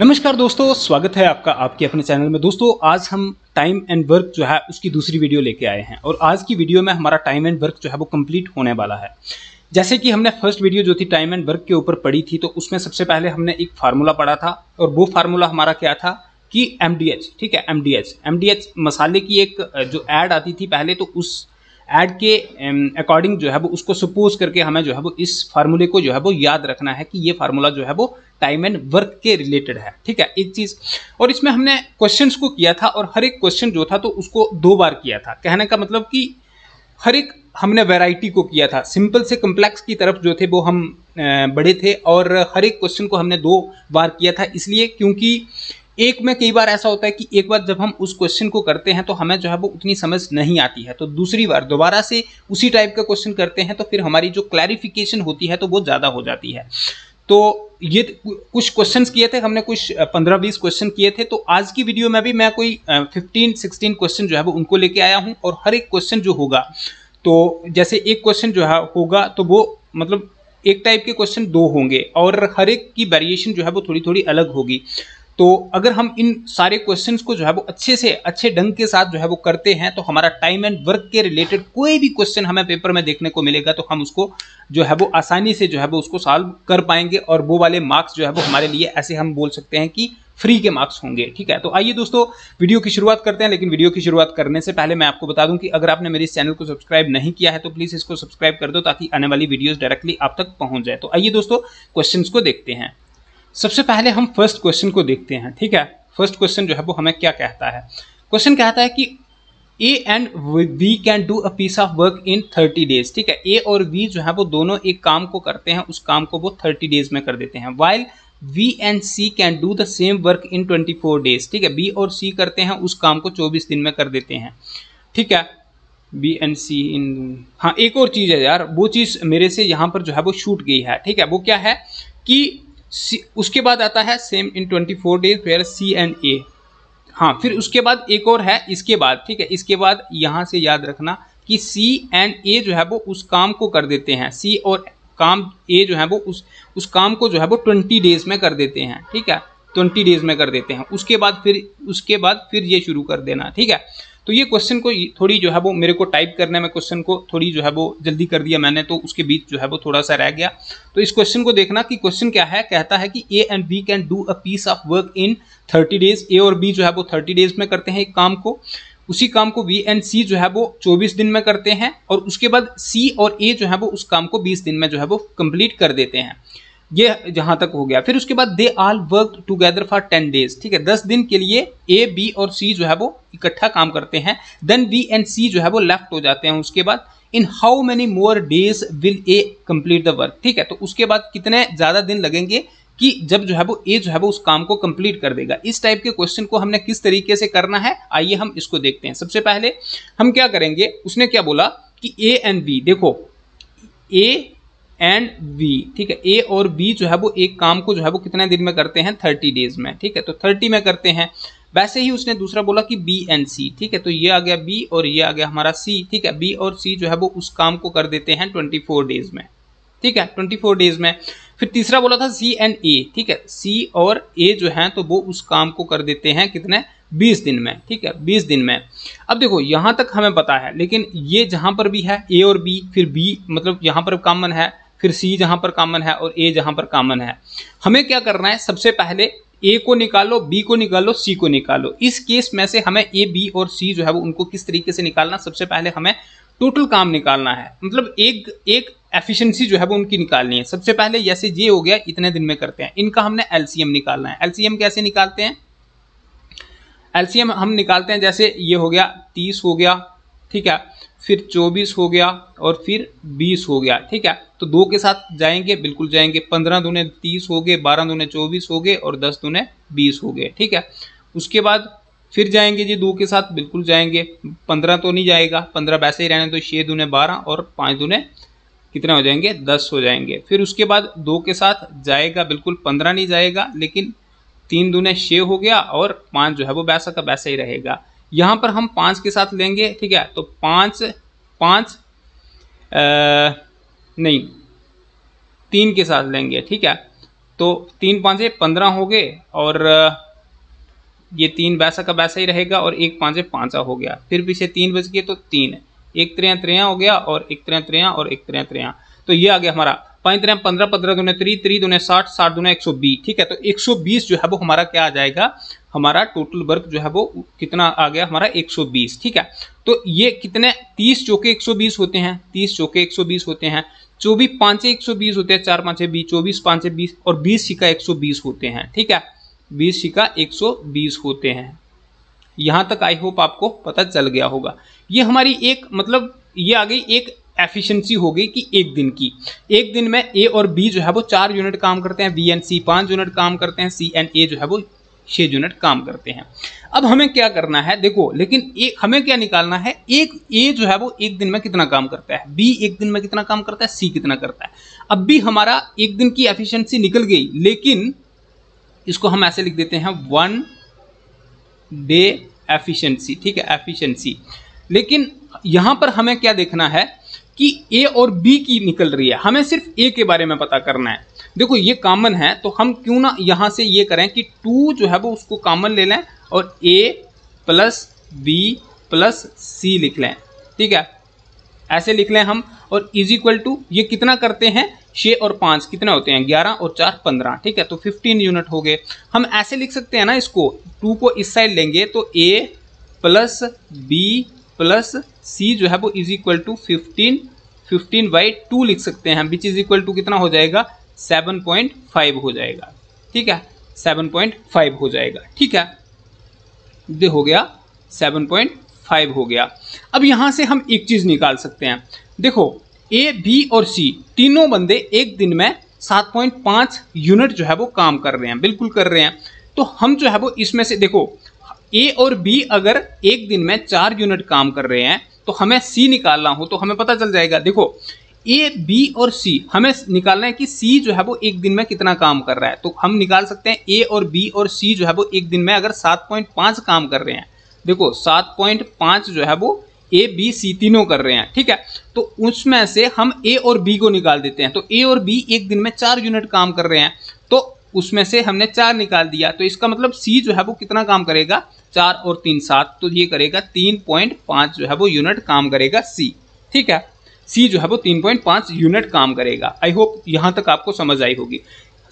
नमस्कार दोस्तों स्वागत है आपका आपके अपने चैनल में दोस्तों आज हम टाइम एंड वर्क जो है उसकी दूसरी वीडियो लेके आए हैं और आज की वीडियो में हमारा टाइम एंड वर्क जो है वो कंप्लीट होने वाला है जैसे कि हमने फर्स्ट वीडियो जो थी टाइम एंड वर्क के ऊपर पढ़ी थी तो उसमें सबसे पहले हमने एक फार्मूला पढ़ा था और वो फार्मूला हमारा क्या था कि एम ठीक है एम डी मसाले की एक जो एड आती थी पहले तो उस एड के अकॉर्डिंग um, जो है वो उसको सपोज करके हमें जो है वो इस फार्मूले को जो है वो याद रखना है कि ये फार्मूला जो है वो टाइम एंड वर्क के रिलेटेड है ठीक है एक चीज़ और इसमें हमने क्वेश्चंस को किया था और हर एक क्वेश्चन जो था तो उसको दो बार किया था कहने का मतलब कि हर एक हमने वैरायटी को किया था सिंपल से कम्प्लेक्स की तरफ जो थे वो हम uh, बड़े थे और हर एक क्वेश्चन को हमने दो बार किया था इसलिए क्योंकि एक में कई बार ऐसा होता है कि एक बार जब हम उस क्वेश्चन को करते हैं तो हमें जो है वो उतनी समझ नहीं आती है तो दूसरी बार दोबारा से उसी टाइप का क्वेश्चन करते हैं तो फिर हमारी जो क्लैरिफिकेशन होती है तो वो ज़्यादा हो जाती है तो ये कुछ क्वेश्चंस किए थे हमने कुछ पंद्रह बीस क्वेश्चन किए थे तो आज की वीडियो में भी मैं कोई फिफ्टीन सिक्सटीन क्वेश्चन जो है वो उनको लेके आया हूँ और हर एक क्वेश्चन जो होगा तो जैसे एक क्वेश्चन जो है होगा तो वो मतलब एक टाइप के क्वेश्चन दो होंगे और हर एक की वेरिएशन जो है वो थोड़ी थोड़ी अलग होगी तो अगर हम इन सारे क्वेश्चन को जो है वो अच्छे से अच्छे ढंग के साथ जो है वो करते हैं तो हमारा टाइम एंड वर्क के रिलेटेड कोई भी क्वेश्चन हमें पेपर में देखने को मिलेगा तो हम उसको जो है वो आसानी से जो है वो उसको सॉल्व कर पाएंगे और वो वाले मार्क्स जो है वो हमारे लिए ऐसे हम बोल सकते हैं कि फ्री के मार्क्स होंगे ठीक है तो आइए दोस्तों वीडियो की शुरुआत करते हैं लेकिन वीडियो की शुरुआत करने से पहले मैं आपको बता दूं कि अगर आपने मेरे इस चैनल को सब्सक्राइब नहीं किया है तो प्लीज़ इसको सब्सक्राइब कर दो ताकि आने वाली वीडियोस डायरेक्टली आप तक पहुंच जाए तो आइए दोस्तों क्वेश्चंस को देखते हैं सबसे पहले हम फर्स्ट क्वेश्चन को देखते हैं ठीक है फर्स्ट क्वेश्चन जो है वो हमें क्या कहता है क्वेश्चन कहता है कि A and B can do a piece of work in thirty days ठीक है ए और बी जो है वो दोनों एक काम को करते हैं उस काम को वो थर्टी डेज में कर देते हैं while B and C can do the same work in twenty four days ठीक है बी और सी करते हैं उस काम को चौबीस दिन में कर देते हैं ठीक है बी एंड सी इन हाँ एक और चीज़ है यार वो चीज़ मेरे से यहाँ पर जो है वो छूट गई है ठीक है वो क्या है कि उसके बाद आता है same in twenty four days fair C and A हाँ फिर उसके बाद एक और है इसके बाद ठीक है इसके बाद यहाँ से याद रखना कि सी एंड ए जो है वो उस काम को कर देते हैं सी और काम ए जो है वो उस उस काम को जो है वो ट्वेंटी डेज में कर देते हैं ठीक है ट्वेंटी डेज में कर देते हैं उसके बाद फिर उसके बाद फिर ये शुरू कर देना ठीक है तो ये क्वेश्चन को थोड़ी जो है वो मेरे को टाइप करने में क्वेश्चन को थोड़ी जो है वो जल्दी कर दिया मैंने तो उसके बीच जो है वो थोड़ा सा रह गया तो इस क्वेश्चन को देखना कि क्वेश्चन क्या है कहता है कि A and B can do a piece of work in thirty days A और बी जो है वो थर्टी डेज में करते हैं एक काम को उसी काम को बी एंड सी जो है वो 24 दिन में करते हैं और उसके बाद सी और ए जो है वो उस काम को 20 दिन में जो है वो कंप्लीट कर देते हैं ये जहां तक हो गया फिर उसके बाद they all work together for ten days ठीक है दस दिन के लिए ए बी और सी जो है वो इकट्ठा काम करते हैं देन बी एंड सी जो है वो लेफ्ट हो जाते हैं उसके बाद in how many more days will A complete the work ठीक है तो उसके बाद कितने ज्यादा दिन लगेंगे कि जब जो है वो ए जो है वो उस काम को कंप्लीट कर देगा इस टाइप के क्वेश्चन को हमने किस तरीके से करना है आइए हम इसको देखते हैं सबसे पहले हम क्या करेंगे उसने क्या बोला कि ए एंड बी देखो ए एंड बी ठीक है ए और बी जो है वो एक काम को जो है वो कितने दिन में करते हैं थर्टी डेज में ठीक है तो थर्टी में करते हैं वैसे ही उसने दूसरा बोला कि बी एंड सी ठीक है तो ये आ गया बी और ये आ गया हमारा सी ठीक है बी और सी जो है वो उस काम को कर देते हैं ट्वेंटी फोर डेज में ठीक है ट्वेंटी फोर डेज में फिर तीसरा बोला था सी एंड ए ठीक है सी और ए जो है तो वो उस काम को कर देते हैं कितने बीस दिन में ठीक है बीस दिन में अब देखो यहां तक हमें पता है लेकिन ये जहां पर भी है ए और बी फिर बी मतलब यहां पर कॉमन है फिर सी जहां पर कॉमन है और ए जहां पर कॉमन है हमें क्या करना है सबसे पहले ए को निकालो बी को निकालो सी को निकालो इस केस में से हमें ए बी और सी जो है वो उनको किस तरीके से निकालना सबसे पहले हमें टोटल काम निकालना है मतलब एक एक एफिशिएंसी जो है वो उनकी निकालनी है सबसे पहले जैसे ये हो गया इतने दिन में करते हैं इनका हमने एलसीएम निकालना है एलसीएम कैसे निकालते हैं एलसीएम हम निकालते हैं जैसे ये हो गया तीस हो गया ठीक है फिर 24 हो गया और फिर 20 हो गया ठीक है तो दो के साथ जाएंगे बिल्कुल जाएंगे पंद्रह दुने तीस हो गए बारह दुने चौबीस हो गए और दस दुने बीस हो गए ठीक है उसके बाद फिर जाएंगे जी दो के साथ बिल्कुल जाएंगे पंद्रह तो नहीं जाएगा पंद्रह वैसे ही रहने तो छः दुने बारह और पाँच दुने कितने हो जाएंगे दस हो जाएंगे फिर उसके बाद दो के साथ जाएगा बिल्कुल पंद्रह नहीं जाएगा लेकिन तीन दुने छः हो गया और पाँच जो है वो वैसा का वैसा ही रहेगा यहाँ पर हम पाँच के साथ लेंगे ठीक है तो पाँच पाँच नहीं तीन के साथ लेंगे ठीक है तो तीन पाँचे पंद्रह हो गए और ये तीन वैसा का वैसा ही रहेगा और एक पाँचे पाँचा हो गया फिर पीछे तीन बज गए तो तीन एक त्रिया त्रिया हो गया और एक त्रिया त्रिया और एक त्रिया त्रिया तो ये आ गया हमारा पाँच त्रिया पंद्रह पंद्रह दोनों त्री त्री दोनों साठ साठ दुने एक सौ बीस ठीक है तो एक सौ बीस जो है वो हमारा क्या आ जाएगा हमारा टोटल वर्क जो है वो कितना आ गया हमारा 120 ठीक है तो ये कितने 30 चौके 120 होते हैं 30 चौके 120 होते हैं चौबीस पाँचे एक सौ बीस होते हैं चार पाँचे बीस चौबीस पाँचे बीस और बीस सिक्का एक सौ बीस होते हैं ठीक है बीस सिक्का एक सौ बीस होते हैं यहाँ तक आई होप आपको पता चल गया होगा ये हमारी एक मतलब ये आ गई एक एफिशिएंसी हो गई कि एक दिन की एक दिन में ए और बी जो है वो चार यूनिट काम करते हैं बी एंड सी पाँच यूनिट काम करते हैं सी एंड ए जो है वो छह यूनिट काम करते हैं अब हमें क्या करना है देखो लेकिन एक हमें क्या निकालना है एक ए जो है वो एक दिन में कितना काम करता है बी एक दिन में कितना काम करता है सी कितना करता है अब भी हमारा एक दिन की एफिशिएंसी निकल गई लेकिन इसको हम ऐसे लिख देते हैं वन डे एफिशिएंसी ठीक है एफिशिएंसी लेकिन यहां पर हमें क्या देखना है कि ए और बी की निकल रही है हमें सिर्फ ए के बारे में पता करना है देखो ये कॉमन है तो हम क्यों ना यहाँ से ये करें कि टू जो है वो उसको कॉमन ले लें और A plus B plus C लिख लें ठीक है ऐसे लिख लें हम और इज इक्वल टू ये कितना करते हैं छः और पाँच कितना होते हैं ग्यारह और चार पंद्रह ठीक है तो फिफ्टीन यूनिट हो गए हम ऐसे लिख सकते हैं ना इसको टू को इस साइड लेंगे तो A plus B plus C जो है वो is equal to fifteen fifteen by two लिख सकते हैं बिच इज इक्वल टू कितना हो जाएगा सेवन पॉइंट फाइव हो जाएगा ठीक है सेवन पॉइंट फाइव हो जाएगा ठीक है दे हो गया सेवन पॉइंट फाइव हो गया अब यहाँ से हम एक चीज़ निकाल सकते हैं देखो ए बी और सी तीनों बंदे एक दिन में सात पॉइंट पांच यूनिट जो है वो काम कर रहे हैं बिल्कुल कर रहे हैं तो हम जो है वो इसमें से देखो ए और बी अगर एक दिन में चार यूनिट काम कर रहे हैं तो हमें सी निकालना हो तो हमें पता चल जाएगा देखो ए बी और सी हमें निकालना है कि सी जो है वो एक दिन में कितना काम कर रहा है तो हम निकाल सकते हैं ए और बी और सी जो है वो एक दिन में अगर 7.5 काम कर रहे हैं देखो 7.5 जो है वो ए बी सी तीनों कर रहे हैं ठीक है तो उसमें से हम ए और बी को निकाल देते हैं तो ए और बी एक दिन में चार यूनिट काम कर रहे हैं तो उसमें से हमने चार निकाल दिया तो इसका मतलब सी जो है वो कितना काम करेगा चार और तीन सात तो ये करेगा तीन पॉइंट पाँच जो है वो यूनिट काम करेगा सी ठीक है सी जो है वो 3.5 यूनिट काम करेगा आई होप यहाँ तक आपको समझ आई होगी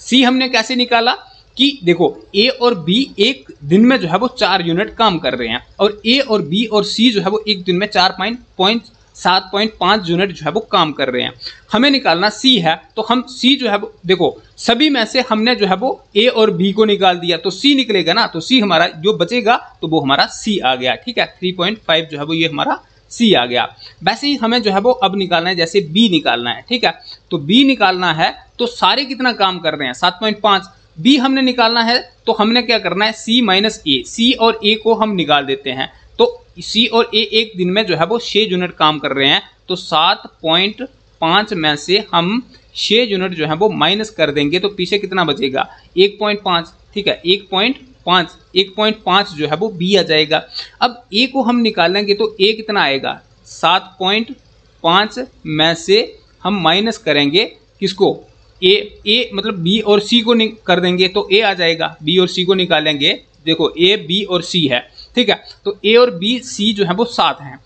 सी हमने कैसे निकाला कि देखो ए और बी एक दिन में जो है वो चार यूनिट काम कर रहे हैं और ए और बी और सी जो है वो एक दिन में चार पॉइंट पॉइंट सात पॉइंट पाँच यूनिट जो है वो काम कर रहे हैं हमें निकालना सी है तो हम सी जो है वो देखो सभी में से हमने जो है वो ए और बी को निकाल दिया तो सी निकलेगा ना तो सी हमारा जो बचेगा तो वो हमारा सी आ गया ठीक है थ्री पॉइंट फाइव जो है वो ये हमारा सी आ गया वैसे ही हमें जो है वो अब निकालना है जैसे बी निकालना है ठीक है तो बी निकालना है तो सारे कितना काम कर रहे हैं सात पॉइंट पाँच बी हमने निकालना है तो हमने क्या करना है सी माइनस ए सी और ए को हम निकाल देते हैं तो सी और ए एक दिन में जो है वो छः यूनिट काम कर रहे हैं तो सात पॉइंट पाँच में से हम छः यूनिट जो है वो माइनस कर देंगे तो पीछे कितना बचेगा एक पॉइंट पाँच ठीक है एक पॉइंट पाँच एक पॉइंट पाँच जो है वो बी आ जाएगा अब ए को हम निकालेंगे तो ए कितना आएगा सात पॉइंट पाँच में से हम माइनस करेंगे किसको ए ए मतलब बी और सी को कर देंगे तो ए आ जाएगा बी और सी को निकालेंगे देखो ए बी और सी है ठीक है तो ए और बी सी जो है वो सात हैं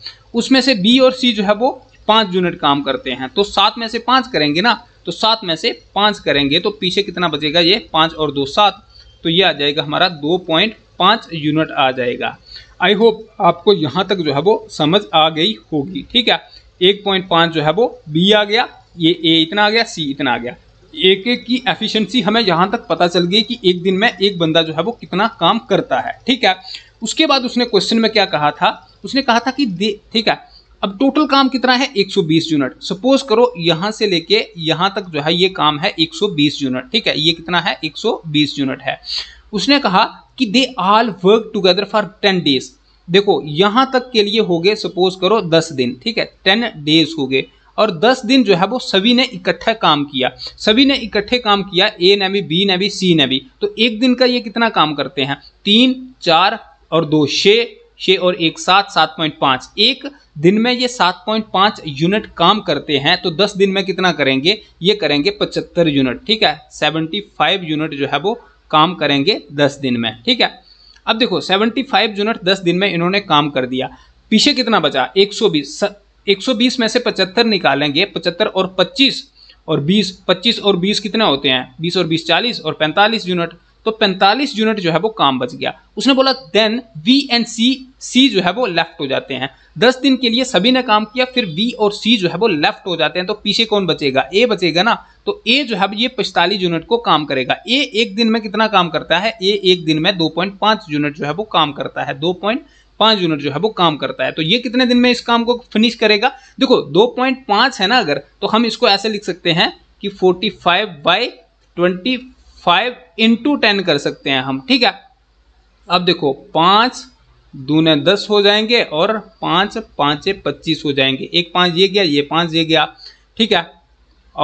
उसमें से बी और सी जो है वो पाँच यूनिट काम करते हैं तो सात में से पाँच करेंगे ना तो सात में से पाँच करेंगे तो पीछे कितना बचेगा ये पाँच और दो सात तो ये आ जाएगा हमारा दो पॉइंट पाँच यूनिट आ जाएगा आई होप आपको यहाँ तक जो है वो समझ आ गई होगी ठीक है एक पॉइंट पाँच जो है वो बी आ गया ये ए इतना आ गया सी इतना आ गया एक एक की एफिशिएंसी हमें यहाँ तक पता चल गई कि एक दिन में एक बंदा जो है वो कितना काम करता है ठीक है उसके बाद उसने क्वेश्चन में क्या कहा था उसने कहा था कि दे ठीक है अब टोटल काम कितना है 120 यूनिट सपोज करो यहां से लेके यहां तक जो है ये काम है 120 यूनिट ठीक है ये कितना है 120 यूनिट है उसने कहा कि they all work together for 10 days देखो यहां तक के लिए हो गए सपोज करो दस दिन ठीक है टेन डेज हो गए और 10 दिन जो है वो सभी ने इकट्ठा काम किया सभी ने इकट्ठे काम किया ए ने भी बी ने भी सी ने भी तो एक दिन का ये कितना काम करते हैं तीन चार और दो छः छः और एक सात सात पॉइंट पाँच एक दिन में ये सात पॉइंट पाँच यूनिट काम करते हैं तो दस दिन में कितना करेंगे ये करेंगे पचहत्तर यूनिट ठीक है सेवेंटी फाइव यूनिट जो है वो काम करेंगे दस दिन में ठीक है अब देखो सेवेंटी फाइव यूनिट दस दिन में इन्होंने काम कर दिया पीछे कितना बचा एक सौ बीस एक सौ बीस में से पचहत्तर निकालेंगे पचहत्तर और पच्चीस और बीस पच्चीस और बीस कितने होते हैं बीस और बीस चालीस और पैंतालीस यूनिट तो 45 यूनिट जो है वो काम बच गया उसने बोला then B and C C जो है वो लेफ्ट हो जाते हैं 10 दिन के लिए सभी ने काम किया फिर वी और सी जो है वो लेफ्ट हो जाते हैं तो पीछे कौन बचेगा ए बचेगा ना तो ए जो है ये पिस्तालीस यूनिट को काम करेगा ए एक दिन में कितना काम करता है ए एक दिन में दो यूनिट जो है वो काम करता है दो पांच यूनिट जो है वो काम करता है तो ये कितने दिन में इस काम को फिनिश करेगा देखो 2.5 है ना अगर तो हम इसको ऐसे लिख सकते हैं कि 45 by twenty five into ten कर सकते हैं हम ठीक है अब देखो पाँच दूने दस हो जाएंगे और पाँच पांच पच्चीस हो जाएंगे एक पाँच ये गया ये पाँच ये गया ठीक है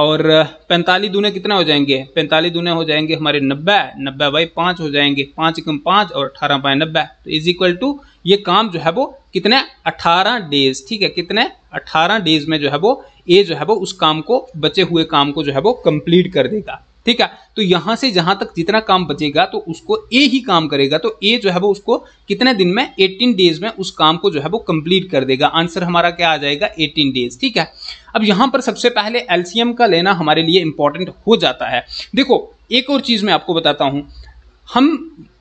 और पैंतालीस दूने कितना हो जाएंगे पैंतालीस दूने हो जाएंगे हमारे नब्बे नब्बे बाई पाँच हो जाएंगे पाँच कम पाँच और अठारह बाई नब्बे तो इज इक्वल टू ये काम जो है वो कितने अठारह डेज ठीक है कितने अठारह डेज में जो है वो ये जो है वो उस काम को बचे हुए काम को जो है वो कंप्लीट कर देगा ठीक है तो यहां से जहां तक जितना काम बचेगा तो उसको ए ही काम करेगा तो ए जो है वो उसको कितने दिन में 18 डेज में उस काम को जो है वो कंप्लीट कर देगा आंसर हमारा क्या आ जाएगा 18 डेज ठीक है अब यहां पर सबसे पहले एलसीएम का लेना हमारे लिए इंपॉर्टेंट हो जाता है देखो एक और चीज मैं आपको बताता हूं हम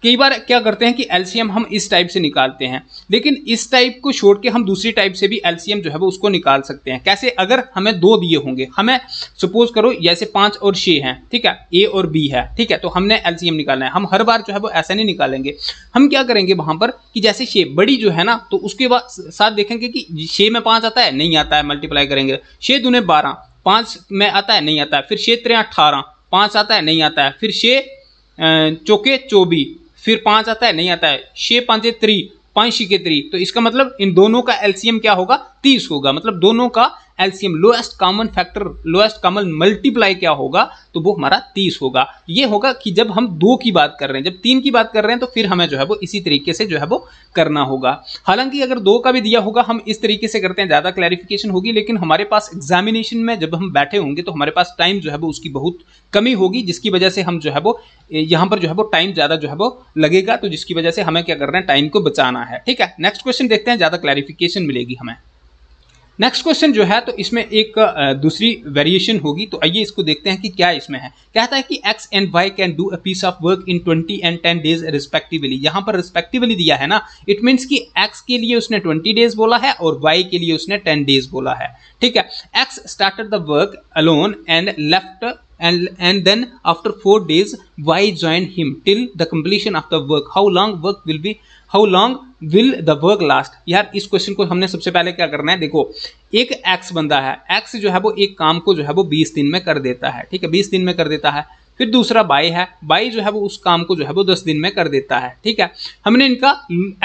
कई बार क्या करते हैं कि एल्सियम हम इस टाइप से निकालते हैं लेकिन इस टाइप को छोड़ के हम दूसरी टाइप से भी एल्सियम जो है वो उसको निकाल सकते हैं कैसे अगर हमें दो दिए होंगे हमें सपोज करो जैसे पाँच और छः हैं ठीक है ए और बी है ठीक है तो हमने एल्सियम निकालना है हम हर बार जो है वो ऐसा नहीं निकालेंगे हम क्या करेंगे वहाँ पर कि जैसे छः बड़ी जो है ना तो उसके बाद साथ देखेंगे कि छः में पाँच आता है नहीं आता है मल्टीप्लाई करेंगे छः दूने बारह पाँच में आता है नहीं आता है फिर छः त्रे अठारह पाँच आता है नहीं आता है फिर छः चौके चौबी फिर पाँच आता है नहीं आता है छः पाँचे त्री पाँच छिके त्री तो इसका मतलब इन दोनों का एलसीएम क्या होगा तीस होगा मतलब दोनों का LCM lowest common factor lowest common multiply क्या होगा तो वो हमारा तीस होगा ये होगा कि जब हम दो की बात कर रहे हैं जब तीन की बात कर रहे हैं तो फिर हमें जो है वो इसी तरीके से जो है वो करना होगा हालांकि अगर दो का भी दिया होगा हम इस तरीके से करते हैं ज़्यादा क्लैरिफिकेशन होगी लेकिन हमारे पास एग्जामिनेशन में जब हम बैठे होंगे तो हमारे पास टाइम जो है वो उसकी बहुत कमी होगी जिसकी वजह से हम जो है वो यहाँ पर जो है वो टाइम ज़्यादा जो है वो लगेगा तो जिसकी वजह से हमें क्या करना है टाइम को बचाना है ठीक है नेक्स्ट क्वेश्चन देखते हैं ज़्यादा क्लैरिफिकेशन मिलेगी हमें नेक्स्ट क्वेश्चन जो है तो इसमें एक दूसरी वेरिएशन होगी तो आइए इसको देखते हैं कि क्या इसमें है कहता है कि X and Y can do a piece of work in twenty and ten days respectively यहाँ पर रिस्पेक्टिवली दिया है ना इट मीन्स कि एक्स के लिए उसने ट्वेंटी डेज बोला है और वाई के लिए उसने टेन डेज बोला है ठीक है X started the work alone and left and and then after 4 days y joined him till the completion of the work how long work will be how long will the work last यार इस question को हमने सबसे पहले क्या करना है देखो एक एक्स बंदा है एक्स जो है वो एक काम को जो है वो बीस दिन में कर देता है ठीक है बीस दिन में कर देता है फिर दूसरा बाई है बाई जो है वो उस काम को जो है वो दस दिन में कर देता है ठीक है हमने इनका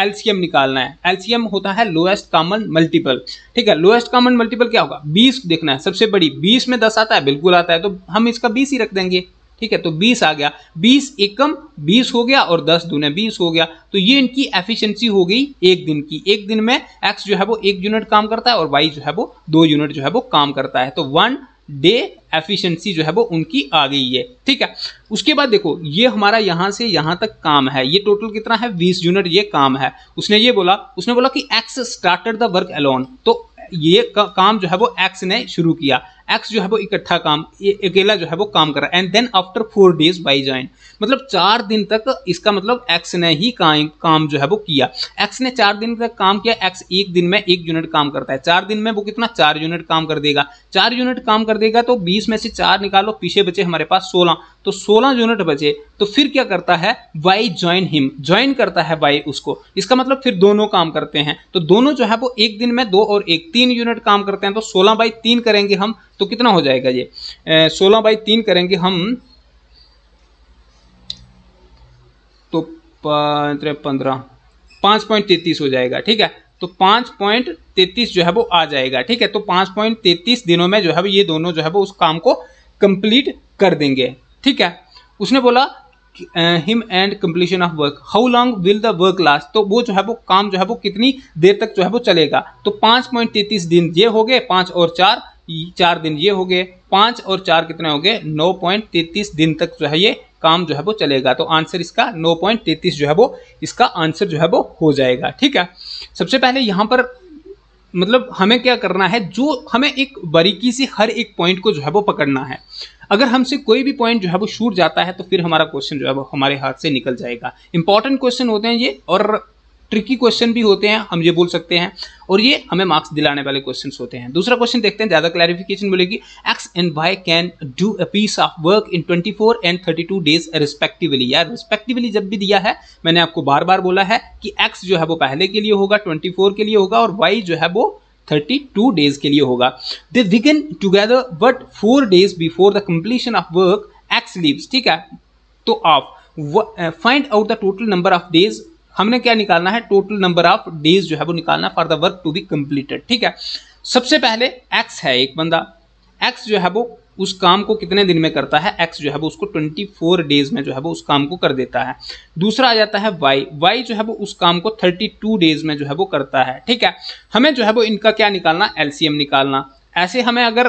एल्सियम निकालना है एल्सियम होता है लोएस्ट कॉमन मल्टीपल ठीक है लोएस्ट कॉमन मल्टीपल क्या होगा बीस देखना है सबसे बड़ी बीस में दस आता है बिल्कुल आता है तो हम इसका बीस ही रख देंगे ठीक है तो 20 आ गया 20 एकम 20 हो गया और 10 दूने 20 हो गया तो ये इनकी एफिशिएंसी हो गई एक दिन की एक दिन में एक्स जो है वो एक यूनिट काम करता है और वाई जो है वो दो यूनिट जो है वो काम करता है तो वन डे एफिशिएंसी जो है वो उनकी आ गई है ठीक है उसके बाद देखो ये हमारा यहां से यहां तक काम है ये टोटल कितना है 20 यूनिट ये काम है उसने ये बोला उसने बोला कि X started the work alone तो ये का, काम जो है वो एक्स ने शुरू किया एक्स जो है वो इकट्ठा काम अकेला जो है वो काम करा and then after four days Y join मतलब चार दिन तक इसका मतलब एक्स ने ही काम काम जो है वो किया एक्स ने चार दिन तक काम किया एक्स एक दिन में एक यूनिट काम करता है चार दिन में वो कितना चार यूनिट काम कर देगा चार यूनिट काम कर देगा तो बीस में से चार निकालो पीछे बचे हमारे पास सोलह तो 16 यूनिट बचे तो फिर क्या करता है वाई ज्वाइन हिम ज्वाइन करता है वाई उसको इसका मतलब फिर दोनों काम करते हैं तो दोनों जो है वो एक दिन में दो और एक तीन यूनिट काम करते हैं तो सोलह बाई तीन करेंगे हम तो कितना हो जाएगा ये सोलह बाई तीन करेंगे हम तो पंद्रह पांच पॉइंट तैतीस हो जाएगा ठीक है तो पांच पॉइंट तैतीस जो है वो आ जाएगा ठीक है तो पांच पॉइंट तैतीस दिनों में जो है ये दोनों जो है वो उस काम को कंप्लीट कर देंगे ठीक है उसने बोला him and completion of work how long will the work last तो वो जो है वो काम जो है वो कितनी देर तक जो है वो चलेगा तो पाँच पॉइंट तैतीस दिन ये हो गए पाँच और चार चार दिन ये हो गए पाँच और चार कितने हो गए नौ पॉइंट तैतीस दिन तक जो है ये काम जो है वो चलेगा तो आंसर इसका नौ पॉइंट तैतीस जो है वो इसका आंसर जो है वो हो जाएगा ठीक है सबसे पहले यहाँ पर मतलब हमें क्या करना है जो हमें एक बारीकी से हर एक पॉइंट को जो है वो पकड़ना है अगर हमसे कोई भी पॉइंट जो है वो छूट जाता है तो फिर हमारा क्वेश्चन जो है वो हमारे हाथ से निकल जाएगा इंपॉर्टेंट क्वेश्चन होते हैं ये और ट्रिकी क्वेश्चन भी होते हैं हम ये बोल सकते हैं और ये हमें मार्क्स दिलाने वाले क्वेश्चन होते हैं दूसरा क्वेश्चन देखते हैं ज्यादा क्लैरिफिकेशन मिलेगी X and Y can do a piece of work in 24 and 32 days respectively यार रिस्पेक्टिवली जब भी दिया है मैंने आपको बार बार बोला है कि एक्स जो है वो पहले के लिए होगा फोर के लिए होगा और वाई जो है वो थर्टी टू डेज के लिए होगा they begin together but four days before the completion of work X leaves ठीक है तो आप find out the total number of days हमने क्या निकालना है टोटल नंबर ऑफ डेज जो है वो निकालना for the work to be completed ठीक है सबसे पहले एक्स है एक बंदा एक्स जो है वो उस काम को कितने दिन में करता है एक्स जो है वो उसको 24 डेज में जो है वो उस काम को कर देता है दूसरा आ जाता है वाई वाई जो है वो उस काम को 32 डेज में जो है वो करता है ठीक है हमें जो है वो इनका क्या निकालना एलसीएम निकालना ऐसे हमें अगर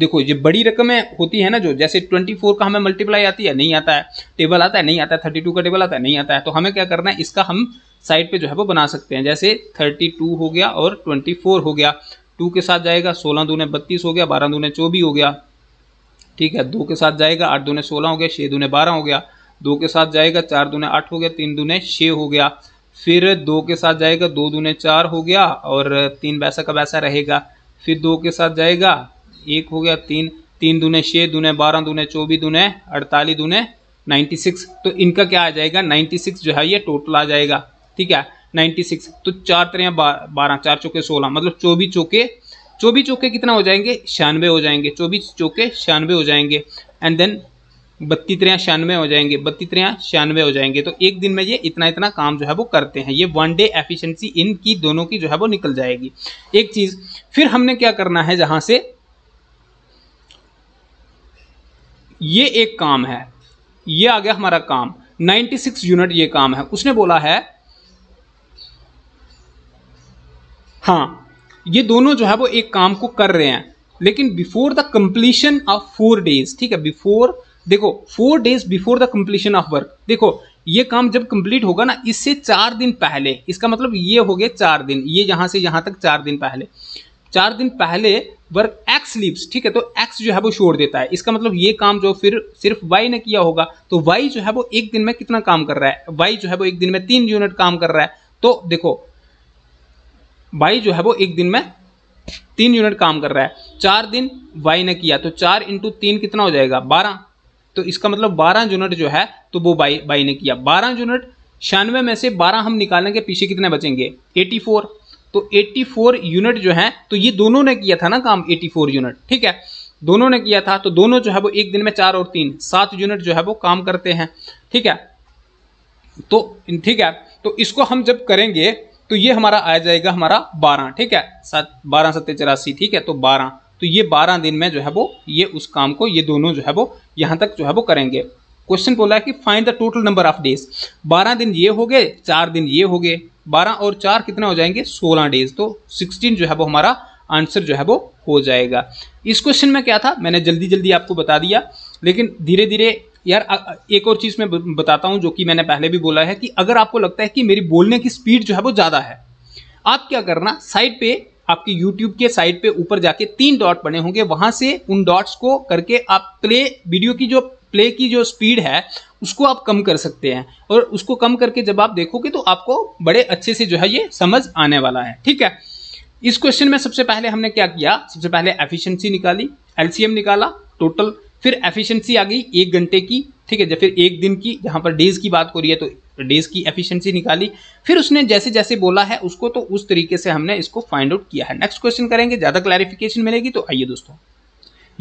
देखो ये बड़ी रकमें होती है ना जो जैसे 24 का हमें मल्टीप्लाई आती है नहीं आता है टेबल आता है नहीं आता है 32 का टेबल आता है नहीं आता है तो हमें क्या करना है इसका हम साइड पे जो है वो बना सकते हैं जैसे 32 हो गया और 24 हो गया टू के साथ जाएगा सोलह दूने बत्तीस हो गया बारह दूने चौबीस हो गया ठीक है दो के साथ जाएगा आठ दूने सोलह हो गया छः दूने बारह हो गया दो के साथ जाएगा चार दूने आठ हो गया तीन दूने छः हो गया फिर दो के साथ जाएगा दो दूने चार हो गया और तीन वैसा का वैसा रहेगा फिर दो के साथ जाएगा एक हो गया तीन तीन दूने छः दूने बारह दूने चौबीस दूने अड़तालीस दूने नाइन्टी सिक्स तो इनका क्या आ जाएगा नाइन्टी सिक्स जो है ये टोटल आ जाएगा ठीक है नाइन्टी सिक्स तो चार तरह बारह चार चौके सोलह मतलब चौबीस चौके चौबीस चौके कितना हो जाएंगे छियानवे हो जाएंगे चौबीस चौके छियानवे हो जाएंगे एंड देन बत्तीस त्रिया छियानवे हो जाएंगे बत्तीस त्रिया छियानवे हो जाएंगे तो एक दिन में ये इतना इतना काम जो है वो करते हैं ये वन डे एफिशिएंसी इनकी दोनों की जो है वो निकल जाएगी एक चीज़ फिर हमने क्या करना है जहाँ से ये एक काम है ये आ गया हमारा काम 96 यूनिट ये काम है उसने बोला है हाँ ये दोनों जो है वो एक काम को कर रहे हैं लेकिन before the completion of four days ठीक है बिफोर देखो four days before the completion of work देखो ये काम जब कंप्लीट होगा ना इससे चार दिन पहले इसका मतलब ये हो गया चार दिन ये यहां से यहां तक चार दिन पहले चार दिन पहले वर्क एक्स लिप्स ठीक है तो एक्स जो है वो छोड़ देता है इसका मतलब ये काम जो फिर सिर्फ वाई ने किया होगा तो वाई जो है वो एक दिन में कितना काम कर रहा है वाई जो है वो एक दिन में तीन यूनिट काम कर रहा है तो देखो बाई जो है वो एक दिन में तीन यूनिट काम कर रहा है चार दिन वाई ने किया तो चार इंटू तीन कितना हो जाएगा बारह तो इसका मतलब बारह यूनिट जो है तो वो बाई बाई ने किया बारह यूनिट छियानवे में से बारह हम निकालेंगे पीछे कितने बचेंगे एटी फोर तो एट्टी फोर यूनिट जो है तो ये दोनों ने किया था ना काम एटी फोर यूनिट ठीक है दोनों ने किया था तो दोनों जो है वो एक दिन में चार और तीन सात यूनिट जो है वो काम करते हैं ठीक है तो ठीक है तो इसको हम जब करेंगे तो ये हमारा आ जाएगा हमारा बारह ठीक है सात बारह सत्तर चौरासी ठीक है तो बारह तो ये बारह दिन में जो है वो ये उस काम को ये दोनों जो है वो यहाँ तक जो है वो करेंगे क्वेश्चन बोला है कि find the total number of days बारह दिन ये हो गए चार दिन ये हो गए बारह और चार कितना हो जाएंगे सोलह डेज तो सिक्सटीन जो है वो हमारा आंसर जो है वो हो जाएगा इस क्वेश्चन में क्या था मैंने जल्दी जल्दी आपको बता दिया लेकिन धीरे धीरे यार एक और चीज़ मैं बताता हूं जो कि मैंने पहले भी बोला है कि अगर आपको लगता है कि मेरी बोलने की स्पीड जो है वो ज़्यादा है आप क्या करना साइड पे आपके यूट्यूब के साइड पे ऊपर जाके तीन डॉट बने होंगे वहां से उन डॉट्स को करके आप प्ले वीडियो की जो प्ले की जो स्पीड है उसको आप कम कर सकते हैं और उसको कम करके जब आप देखोगे तो आपको बड़े अच्छे से जो है ये समझ आने वाला है ठीक है इस क्वेश्चन में सबसे पहले हमने क्या किया सबसे पहले एफिशिएंसी निकाली एलसीएम निकाला टोटल फिर एफिशिएंसी आ गई एक घंटे की ठीक है जब फिर एक दिन की जहाँ पर डेज की बात हो रही है तो डेज की एफिशिएंसी निकाली फिर उसने जैसे जैसे बोला है उसको तो उस तरीके से हमने इसको फाइंड आउट किया है नेक्स्ट क्वेश्चन करेंगे ज़्यादा क्लैरिफिकेशन मिलेगी तो आइए दोस्तों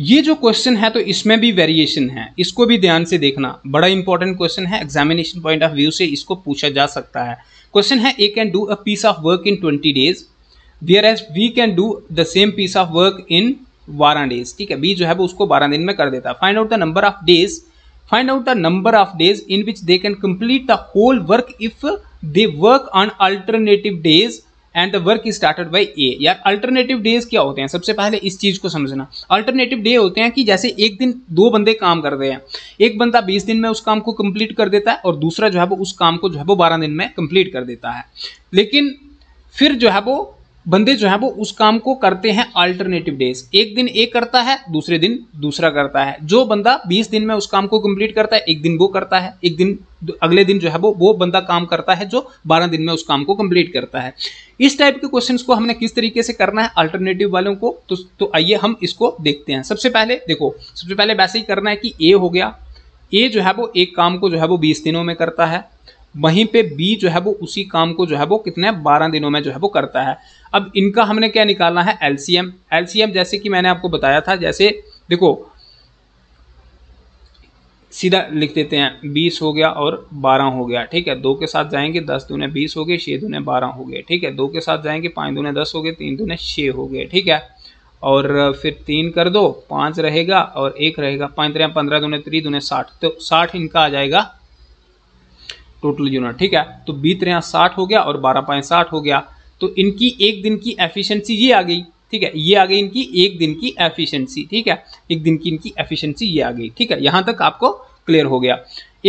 ये जो क्वेश्चन है तो इसमें भी वेरिएशन है इसको भी ध्यान से देखना बड़ा इंपॉर्टेंट क्वेश्चन है एग्जामिनेशन पॉइंट ऑफ व्यू से इसको पूछा जा सकता है क्वेश्चन है A can do a piece of work in twenty days whereas B can do the same piece of work in बारह डेज ठीक है बी जो है वो उसको बारह दिन में कर देता है find out the number of days find out the number of days in which they can complete the whole work if they work on alternative days and the work is started by A यार alternative days क्या होते हैं सबसे पहले इस चीज़ को समझना alternative day होते हैं कि जैसे एक दिन दो बंदे काम कर रहे हैं एक बंदा बीस दिन में उस काम को कंप्लीट कर देता है और दूसरा जो है वो उस काम को जो है वो बारह दिन में कंप्लीट कर देता है लेकिन फिर जो है वो बंदे जो है वो उस काम को करते हैं अल्टरनेटिव डेज एक दिन एक करता है दूसरे दिन दूसरा करता है जो बंदा 20 दिन में उस काम को कंप्लीट करता है एक दिन वो करता है एक दिन अगले दिन जो है वो वो बंदा काम करता है जो 12 दिन में उस काम को कंप्लीट करता है इस टाइप के क्वेश्चंस को हमने किस तरीके से करना है अल्टरनेटिव वालों को तो, तो आइए हम इसको देखते हैं सबसे पहले देखो सबसे पहले वैसे ही करना है कि ए हो गया ए जो है वो एक काम को जो है वो बीस दिनों में करता है वहीं पे बी जो है वो उसी काम को जो है वो कितने बारह दिनों में जो है वो करता है अब इनका हमने क्या निकालना है एलसीएम एलसीएम जैसे कि मैंने आपको बताया था जैसे देखो सीधा लिख देते हैं बीस हो गया और बारह हो गया ठीक है दो के साथ जाएंगे दस दूने बीस हो गए छः दूने बारह हो गए ठीक है दो के साथ जाएंगे पाँच दूने दस हो गए तीन दूने छः हो गए ठीक है और फिर तीन कर दो पाँच रहेगा और एक रहेगा पाँच त्रिया पंद्रह दूने त्री दूने साठ तो साठ इनका आ जाएगा टोटल यूनिट ठीक है तो बीत रहे साठ हो गया और बारह पाए साठ हो गया तो इनकी एक दिन की एफिशिएंसी ये आ गई ठीक है ये आ गई इनकी एक दिन की एफिशिएंसी ठीक है एक दिन की इनकी एफिशिएंसी ये आ गई ठीक है यहां तक आपको क्लियर हो गया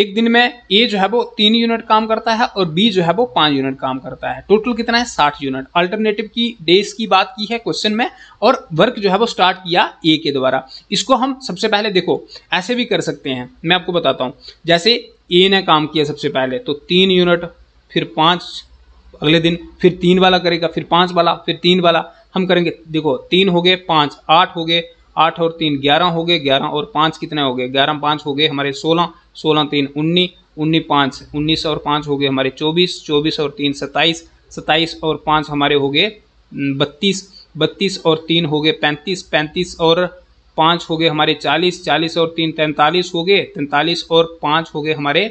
एक दिन में ए जो है वो तीन यूनिट काम करता है और बी जो है वो पांच यूनिट काम करता है टोटल कितना है साठ यूनिट अल्टरनेटिव की डेज की बात की है क्वेश्चन में और वर्क जो है वो स्टार्ट किया ए के द्वारा इसको हम सबसे पहले देखो ऐसे भी कर सकते हैं मैं आपको बताता हूं जैसे ए ने काम किया सबसे पहले तो तीन यूनिट फिर पाँच अगले दिन फिर तीन वाला करेगा फिर पाँच वाला फिर तीन वाला हम करेंगे देखो तीन हो गए पाँच आठ हो गए आठ और तीन ग्यारह हो गए ग्यारह और पाँच कितने हो गए ग्यारह पाँच हो गए हमारे सोलह सोलह तीन उन्नीस उन्नीस पाँच उन्नीस और पाँच हो गए हमारे चौबीस चौबीस और तीन सत्ताईस सत्ताईस और पाँच हमारे हो गए हम्म, बत्तीस बत्तीस और तीन हो गए पैंतीस पैंतीस और पाँच हो गए हमारे चालीस चालीस और तीन तैंतालीस हो गए तैंतालीस और पाँच हो गए हमारे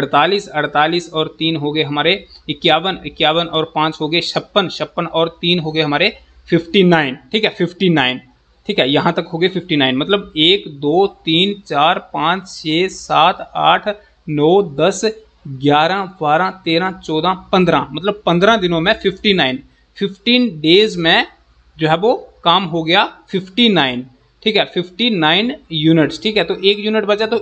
अड़तालीस अड़तालीस और तीन हो गए हमारे इक्यावन इक्यावन और पाँच हो गए छप्पन छप्पन और तीन हो गए हमारे फिफ्टी नाइन ठीक है फिफ्टी नाइन ठीक है यहाँ तक हो गए फिफ्टी नाइन मतलब एक दो तीन चार पाँच छः सात आठ नौ दस ग्यारह बारह तेरह चौदह पंद्रह मतलब पंद्रह दिनों में फिफ्टी नाइन फिफ्टीन डेज में जो है वो काम हो गया फिफ्टी नाइन ठीक है 59 यूनिट्स ठीक है तो एक यूनिट बचा तो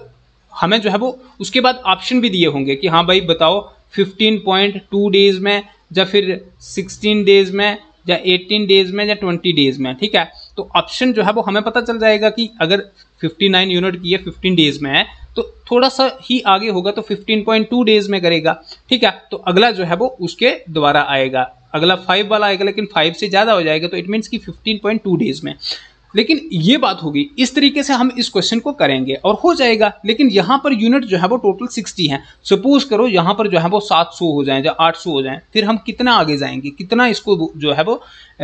हमें जो है वो उसके बाद ऑप्शन भी दिए होंगे कि हाँ भाई बताओ 15.2 डेज में या फिर 16 डेज में या 18 डेज में या 20 डेज में ठीक है तो ऑप्शन जो है वो हमें पता चल जाएगा कि अगर 59 यूनिट की है 15 डेज में है तो थोड़ा सा ही आगे होगा तो 15.2 डेज में करेगा ठीक है तो अगला जो है वो उसके द्वारा आएगा अगला फाइव वाला आएगा लेकिन फाइव से ज़्यादा हो जाएगा तो इट मीन्स कि 15.2 डेज में लेकिन ये बात होगी इस तरीके से हम इस क्वेश्चन को करेंगे और हो जाएगा लेकिन यहाँ पर यूनिट जो है वो टोटल सिक्सटी है सपोज करो यहाँ पर जो है वो सात सौ हो जाए या आठ सौ हो जाए फिर हम कितना आगे जाएंगे कितना इसको जो है वो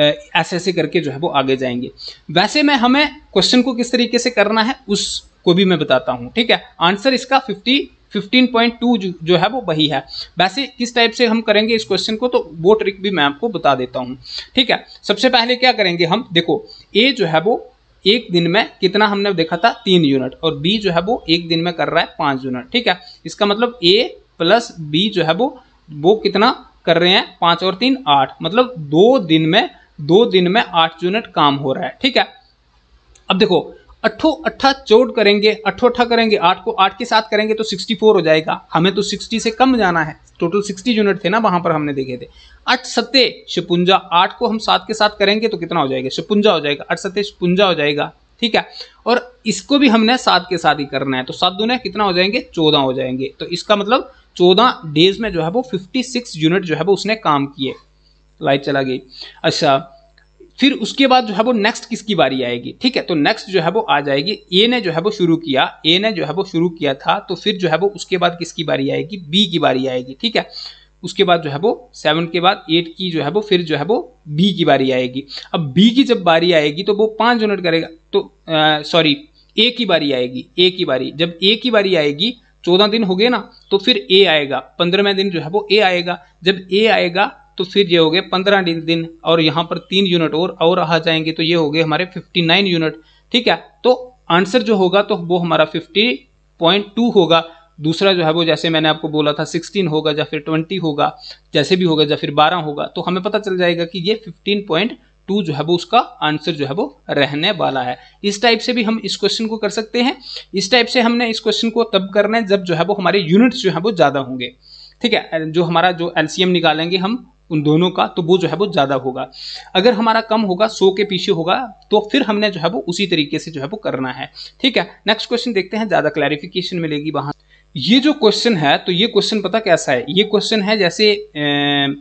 ऐसे ऐसे करके जो है वो आगे जाएंगे वैसे मैं हमें क्वेश्चन को किस तरीके से करना है उसको भी मैं बताता हूँ ठीक है आंसर इसका फिफ्टी 15.2 जो है वो वही है वैसे किस टाइप से हम करेंगे इस क्वेश्चन को तो वो ट्रिक भी मैं आपको बता देता हूँ ठीक है सबसे पहले क्या करेंगे हम देखो ए जो है वो एक दिन में कितना हमने देखा था तीन यूनिट और बी जो है वो एक दिन में कर रहा है पाँच यूनिट ठीक है इसका मतलब ए प्लस बी जो है वो वो कितना कर रहे हैं पाँच और तीन आठ मतलब दो दिन में दो दिन में आठ यूनिट काम हो रहा है ठीक है अब देखो अट्ठो अट्ठा चोट करेंगे अट्ठो अट्ठा करेंगे आठ को आठ के साथ करेंगे तो सिक्सटी फोर हो जाएगा हमें तो सिक्सटी से कम जाना है टोटल सिक्सटी यूनिट थे ना वहां पर हमने देखे थे अठ सत्य शिपुंजा आठ को हम सात के साथ करेंगे तो कितना हो जाएगा शिपुंजा हो जाएगा अठ सत्य शिपुंजा हो जाएगा ठीक है और इसको भी हमने सात के साथ ही करना है तो सात दोनों कितना हो जाएंगे चौदह हो जाएंगे तो इसका मतलब चौदह डेज में जो है वो फिफ्टी सिक्स यूनिट जो है वो उसने काम किए लाइट चला गई अच्छा फिर उसके बाद जो है वो नेक्स्ट किसकी बारी आएगी ठीक है तो नेक्स्ट जो है वो आ जाएगी ए ने जो है वो शुरू किया ए ने जो है वो शुरू किया था तो फिर जो है वो उसके बाद किसकी बारी आएगी बी की बारी आएगी ठीक है उसके बाद जो है वो सेवन के बाद एट की जो है वो फिर जो है वो बी की बारी आएगी अब बी की जब बारी आएगी तो वो पाँच यूनिट करेगा तो सॉरी ए की बारी आएगी ए की बारी जब ए की बारी आएगी चौदह दिन हो गए ना तो फिर ए आएगा पंद्रहवें दिन जो है वो ए आएगा जब ए आएगा तो फिर ये हो गए पंद्रह दिन और यहाँ पर तीन यूनिट और और आ जाएंगे तो ये हो गए हमारे फिफ्टी नाइन यूनिट ठीक है तो आंसर जो होगा तो वो हमारा फिफ्टी पॉइंट टू होगा दूसरा जो है वो जैसे मैंने आपको बोला था सिक्सटीन होगा या फिर ट्वेंटी होगा जैसे भी होगा या फिर बारह होगा तो हमें पता चल जाएगा कि ये फिफ्टीन पॉइंट टू जो है वो उसका आंसर जो है वो रहने वाला है इस टाइप से भी हम इस क्वेश्चन को कर सकते हैं इस टाइप से हमने इस क्वेश्चन को तब करना है जब जो है वो हमारे यूनिट्स जो है वो ज़्यादा होंगे ठीक है जो हमारा जो एलसीएम निकालेंगे हम उन दोनों का तो वो जो है वो ज़्यादा होगा अगर हमारा कम होगा सो के पीछे होगा तो फिर हमने जो है वो उसी तरीके से जो है वो करना है ठीक है नेक्स्ट क्वेश्चन देखते हैं ज़्यादा क्लैरिफिकेशन मिलेगी वहां ये जो क्वेश्चन है तो ये क्वेश्चन पता कैसा है ये क्वेश्चन है जैसे ए,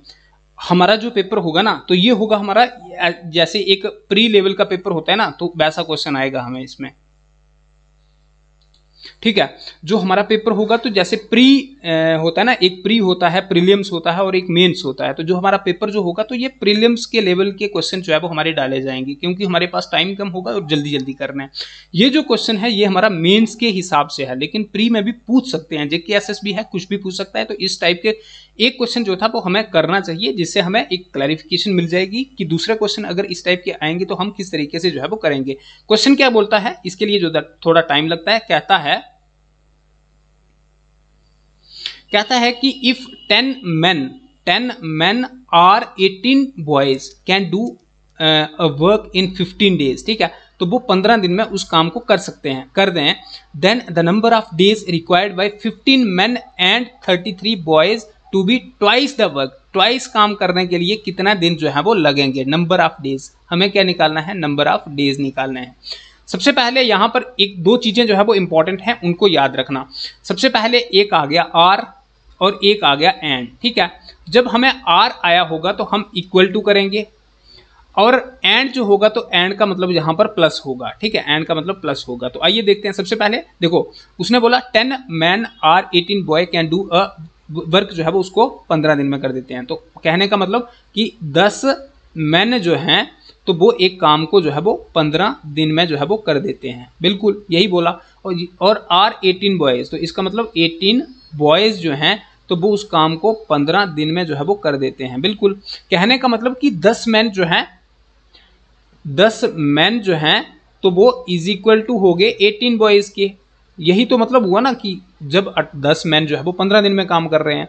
हमारा जो पेपर होगा ना तो ये होगा हमारा जैसे एक प्री लेवल का पेपर होता है ना तो वैसा क्वेश्चन आएगा हमें इसमें ठीक है जो हमारा पेपर होगा तो जैसे प्री होता है ना एक प्री होता है प्रीलियम्स होता है और एक मेंस होता है तो जो हमारा पेपर जो होगा तो ये प्रीलियम्स के लेवल के क्वेश्चन जो है वो हमारे डाले जाएंगे क्योंकि हमारे पास टाइम कम होगा और जल्दी जल्दी करना है ये जो क्वेश्चन है ये हमारा मेन्स के हिसाब से है लेकिन प्री में भी पूछ सकते हैं जेके एस एस भी है कुछ भी पूछ सकता है तो इस टाइप के एक क्वेश्चन जो था वो हमें करना चाहिए जिससे हमें एक क्लैरिफिकेशन मिल जाएगी कि दूसरे क्वेश्चन अगर इस टाइप के आएंगे तो हम किस तरीके से जो है वो करेंगे क्वेश्चन क्या बोलता है इसके लिए जो थोड़ा टाइम लगता है कहता है कहता है कि if ten man ten man or eighteen boys can do work in fifteen days ठीक है तो वो पंद्रह दिन में उस काम को कर सकते हैं कर दें then the number of days required by fifteen man and thirty three boys to be twice the work twice काम करने के लिए कितना दिन जो है वो लगेंगे नंबर ऑफ डेज हमें क्या निकालना है नंबर ऑफ डेज निकालना है सबसे पहले यहाँ पर एक दो चीज़ें जो है वो इंपॉर्टेंट हैं उनको याद रखना सबसे पहले एक आ गया आर और एक आ गया एंड ठीक है जब हमें आर आया होगा तो हम इक्वल टू करेंगे और एंड जो होगा तो एंड का मतलब यहां पर प्लस होगा ठीक है एंड का मतलब प्लस होगा तो आइए देखते हैं सबसे पहले देखो उसने बोला ten man or eighteen boy can do a work जो है वो उसको पंद्रह दिन में कर देते हैं तो कहने का मतलब कि दस मैन जो है तो वो एक काम को जो है वो पंद्रह दिन में जो है वो कर देते हैं बिल्कुल यही बोला और और आर एटीन बॉयज़ तो इसका मतलब एटीन बॉयज़ जो हैं तो वो उस काम को पंद्रह दिन में जो है वो कर देते हैं बिल्कुल कहने का मतलब कि दस मैन जो है दस मैन जो हैं तो वो इज इक्वल टू हो गए एटीन बॉयज के यही तो मतलब हुआ ना कि जब दस मैन जो है वो पंद्रह दिन में काम कर रहे हैं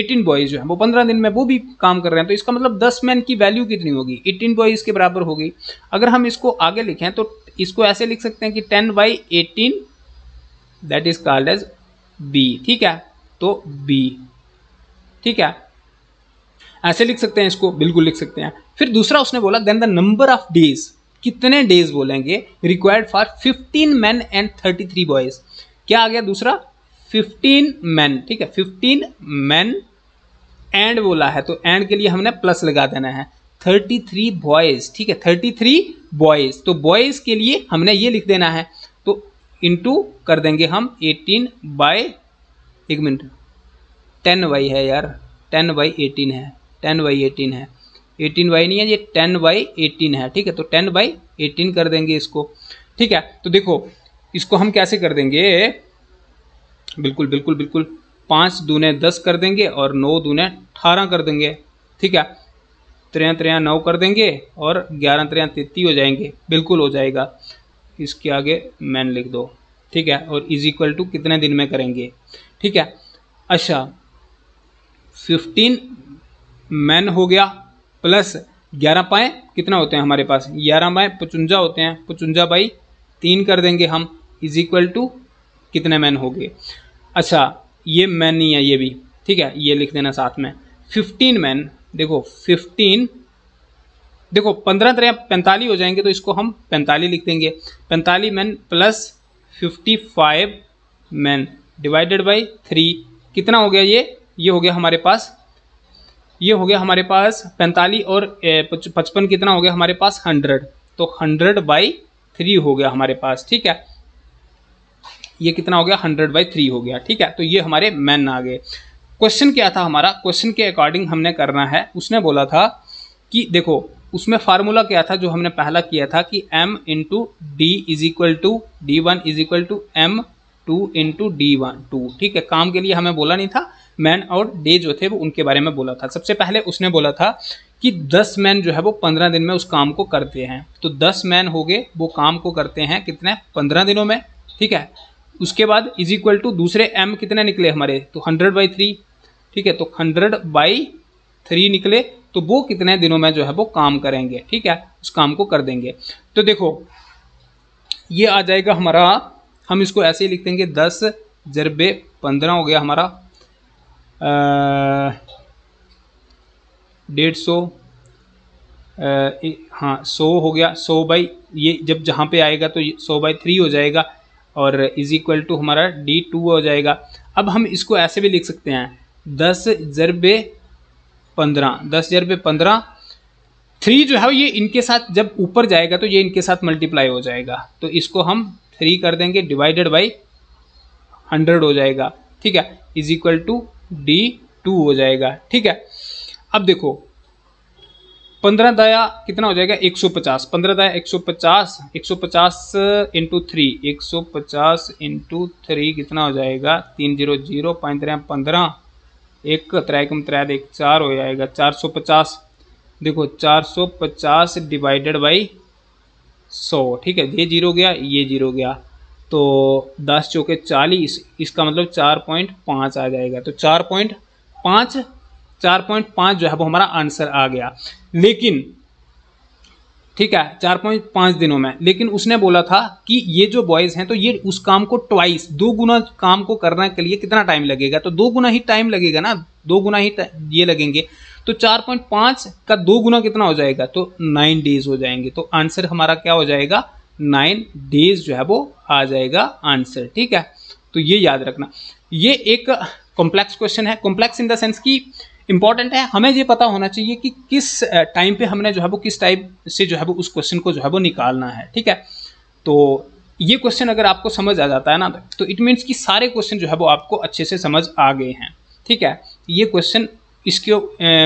एटीन बॉयज जो है वो पंद्रह दिन में वो भी काम कर रहे हैं तो इसका मतलब दस मैन की वैल्यू कितनी होगी एटीन बॉयज के बराबर होगी अगर हम इसको आगे लिखें तो इसको ऐसे लिख सकते हैं कि ten by eighteen that is called as B ठीक है तो बी ठीक है ऐसे लिख सकते हैं इसको बिल्कुल लिख सकते हैं फिर दूसरा उसने बोला then the number of days कितने डेज बोलेंगे required for fifteen man and thirty three boys क्या आ गया दूसरा फिफ्टीन मैन ठीक है फिफ्टीन मैन एंड बोला है तो एंड के लिए हमने प्लस लगा देना है थर्टी थ्री बॉयज ठीक है थर्टी थ्री बॉयज तो बॉयज के लिए हमने ये लिख देना है तो इनटू कर देंगे हम एटीन बाय एक मिनट टेन वाई है यार टेन बाई एटीन है टेन बाई एटीन है एटीन वाई नहीं है ये टेन बाई एटीन है ठीक है तो टेन बाई एटीन कर देंगे इसको ठीक है तो देखो इसको हम कैसे कर देंगे बिल्कुल बिल्कुल बिल्कुल पाँच दूने दस कर देंगे और नौ दूने अठारह कर देंगे ठीक है त्रिया त्रिया नौ कर देंगे और ग्यारह त्रिया तेती हो जाएंगे बिल्कुल हो जाएगा इसके आगे मैन लिख दो ठीक है और इज इक्वल टू कितने दिन में करेंगे ठीक है अच्छा फिफ्टीन मैन हो गया प्लस ग्यारह पाए कितना होते हैं हमारे पास ग्यारह बाय पचुंजा होते हैं पचुंजा बाई तीन कर देंगे हम इज इक्वल टू कितने मैन हो गए अच्छा ये मैन नहीं है ये भी ठीक है ये लिख देना साथ में फिफ्टीन मैन देखो फिफ्टीन देखो पंद्रह तरह पैंतालीस हो जाएंगे तो इसको हम पैंतालीस लिख देंगे पैंतालीस man plus fifty five man divided by three कितना हो गया ये ये हो गया हमारे पास ये हो गया हमारे पास पैंतालीस और पचपन कितना हो गया हमारे पास हंड्रेड तो हंड्रेड बाई थ्री हो गया हमारे पास ठीक है ये कितना हो गया हंड्रेड बाई थ्री हो गया ठीक है तो ये हमारे मैन आ गए क्वेश्चन क्या था हमारा क्वेश्चन के अकॉर्डिंग हमने करना है उसने बोला था कि देखो उसमें फार्मूला क्या था जो हमने पहला किया था कि m into D is equal to D one is equal to M two into D one two ठीक है काम के लिए हमें बोला नहीं था मैन और डे जो थे वो उनके बारे में बोला था सबसे पहले उसने बोला था कि दस मैन जो है वो पंद्रह दिन में उस काम को करते हैं तो दस मैन हो गए वो काम को करते हैं कितने पंद्रह दिनों में ठीक है उसके बाद इज इक्वल टू दूसरे एम कितने निकले हमारे तो हंड्रेड बाई थ्री ठीक है तो हंड्रेड बाई थ्री निकले तो वो कितने दिनों में जो है वो काम करेंगे ठीक है उस काम को कर देंगे तो देखो ये आ जाएगा हमारा हम इसको ऐसे ही लिख देंगे दस जरबे पंद्रह हो गया हमारा डेढ़ सौ हाँ सौ हो गया सौ बाई ये जब जहाँ पे आएगा तो सौ बाई थ्री हो जाएगा और इज इक्वल टू हमारा डी टू हो जाएगा अब हम इसको ऐसे भी लिख सकते हैं दस जरबे पंद्रह दस जरबे पंद्रह थ्री जो है ये इनके साथ जब ऊपर जाएगा तो ये इनके साथ मल्टीप्लाई हो जाएगा तो इसको हम थ्री कर देंगे डिवाइडेड बाई हंड्रेड हो जाएगा ठीक है is equal to D two हो जाएगा ठीक है अब देखो पंद्रह दया कितना हो जाएगा एक सौ पचास पंद्रह दाया सौ पचास इंटू थ्री एक सौ पचास इंटू थ्री कितना हो जाएगा तीन जीरो जीरो पाँच तरह पंद्रह एक त्रैकम त्रै एक चार हो जाएगा चार सौ पचास देखो चार सौ पचास डिवाइडेड बाई सौ ठीक है ये जीरो गया ये जीरो गया तो दस चौके चालीस इसका मतलब चार पॉइंट पाँच आ जाएगा तो चार पॉइंट पाँच चार पॉइंट पाँच जो है वो हमारा आंसर आ गया लेकिन ठीक है चार पॉइंट पाँच दिनों में लेकिन उसने बोला था कि ये जो बॉयज़ हैं तो ये उस काम को ट्वाइस दो गुना काम को करने के लिए कितना टाइम लगेगा तो दो गुना ही टाइम लगेगा ना दो गुना ही ये लगेंगे तो 4.5 का दो गुना कितना हो जाएगा तो नाइन डेज हो जाएंगे तो आंसर हमारा क्या हो जाएगा नाइन डेज जो है वो आ जाएगा आंसर ठीक है तो ये याद रखना ये एक कॉम्प्लेक्स क्वेश्चन है कॉम्प्लेक्स इन द सेंस कि इंपॉर्टेंट है हमें ये पता होना चाहिए कि किस टाइम पे हमने जो है वो किस टाइप से जो है वो उस क्वेश्चन को जो है वो निकालना है ठीक है तो ये क्वेश्चन अगर आपको समझ आ जाता है ना तो इट मीन्स कि सारे क्वेश्चन जो है वो आपको अच्छे से समझ आ गए हैं ठीक है ये क्वेश्चन इसके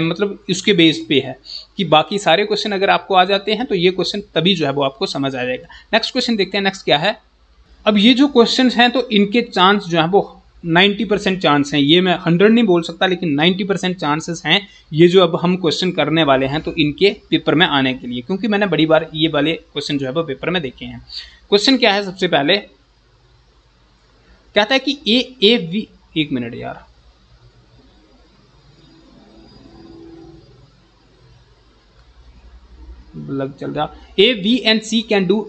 मतलब इसके बेस पे है कि बाकी सारे क्वेश्चन अगर आपको आ जाते हैं तो ये क्वेश्चन तभी जो है वो आपको समझ आ जाएगा नेक्स्ट क्वेश्चन देखते हैं नेक्स्ट क्या है अब ये जो क्वेश्चन हैं तो इनके चांस जो है वो 90 परसेंट चांस हैं ये मैं हंड्रेड नहीं बोल सकता लेकिन 90 परसेंट चांसेस हैं ये जो अब हम क्वेश्चन करने वाले हैं तो इनके पेपर में आने के लिए क्योंकि मैंने बड़ी बार ये वाले क्वेश्चन जो है वो पेपर में देखे हैं क्वेश्चन क्या है सबसे पहले कहता है कि ए ए वी एक मिनट यार लग चल रहा A B and C can do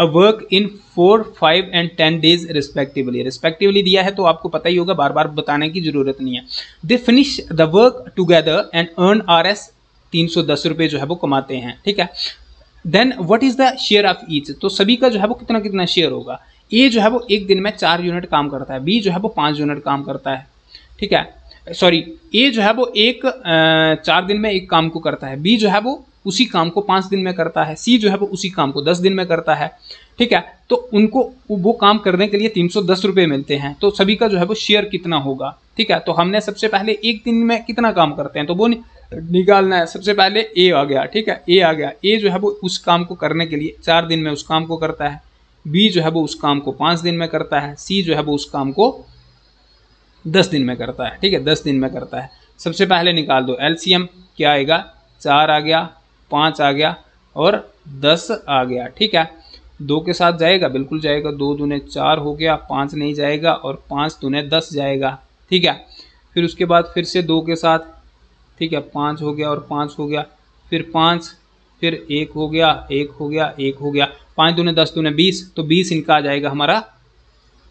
a work in four five and ten days respectively respectively दिया है तो आपको पता ही होगा बार बार बताने की जरूरत नहीं है they finish the work together and earn R S तीन सौ दस रुपये जो है वो कमाते हैं ठीक है then what is the share of each तो सभी का जो है वो कितना कितना शेयर होगा ए जो है वो एक दिन में चार यूनिट काम करता है बी जो है वो पाँच यूनिट काम करता है ठीक है सॉरी ए जो है वो एक चार दिन में एक काम को करता है बी जो है वो उसी काम को पाँच दिन में करता है सी जो है वो उसी काम को दस दिन में करता है ठीक है तो उनको वो काम करने के लिए तीन सौ दस रुपये मिलते हैं तो सभी का जो है वो शेयर कितना होगा ठीक है तो हमने सबसे पहले एक दिन में कितना काम करते हैं तो वो निकालना है सबसे पहले ए आ गया ठीक है ए आ गया ए जो है वो उस काम को करने के लिए चार दिन में उस काम को करता है बी जो है वो उस काम को पाँच दिन में करता है सी जो है वो उस काम को दस दिन में करता है ठीक है दस दिन में करता है सबसे पहले निकाल दो एल क्या आएगा चार आ गया पाँच आ गया और दस आ गया ठीक है दो के साथ जाएगा बिल्कुल जाएगा दो दूने चार हो गया पाँच नहीं जाएगा और पाँच दूने दस जाएगा ठीक है फिर उसके बाद फिर से दो के साथ ठीक है पाँच हो गया और पाँच हो गया फिर पाँच फिर एक हो गया एक हो गया एक हो गया पाँच दूने दस दूने बीस तो बीस इनका आ जाएगा हमारा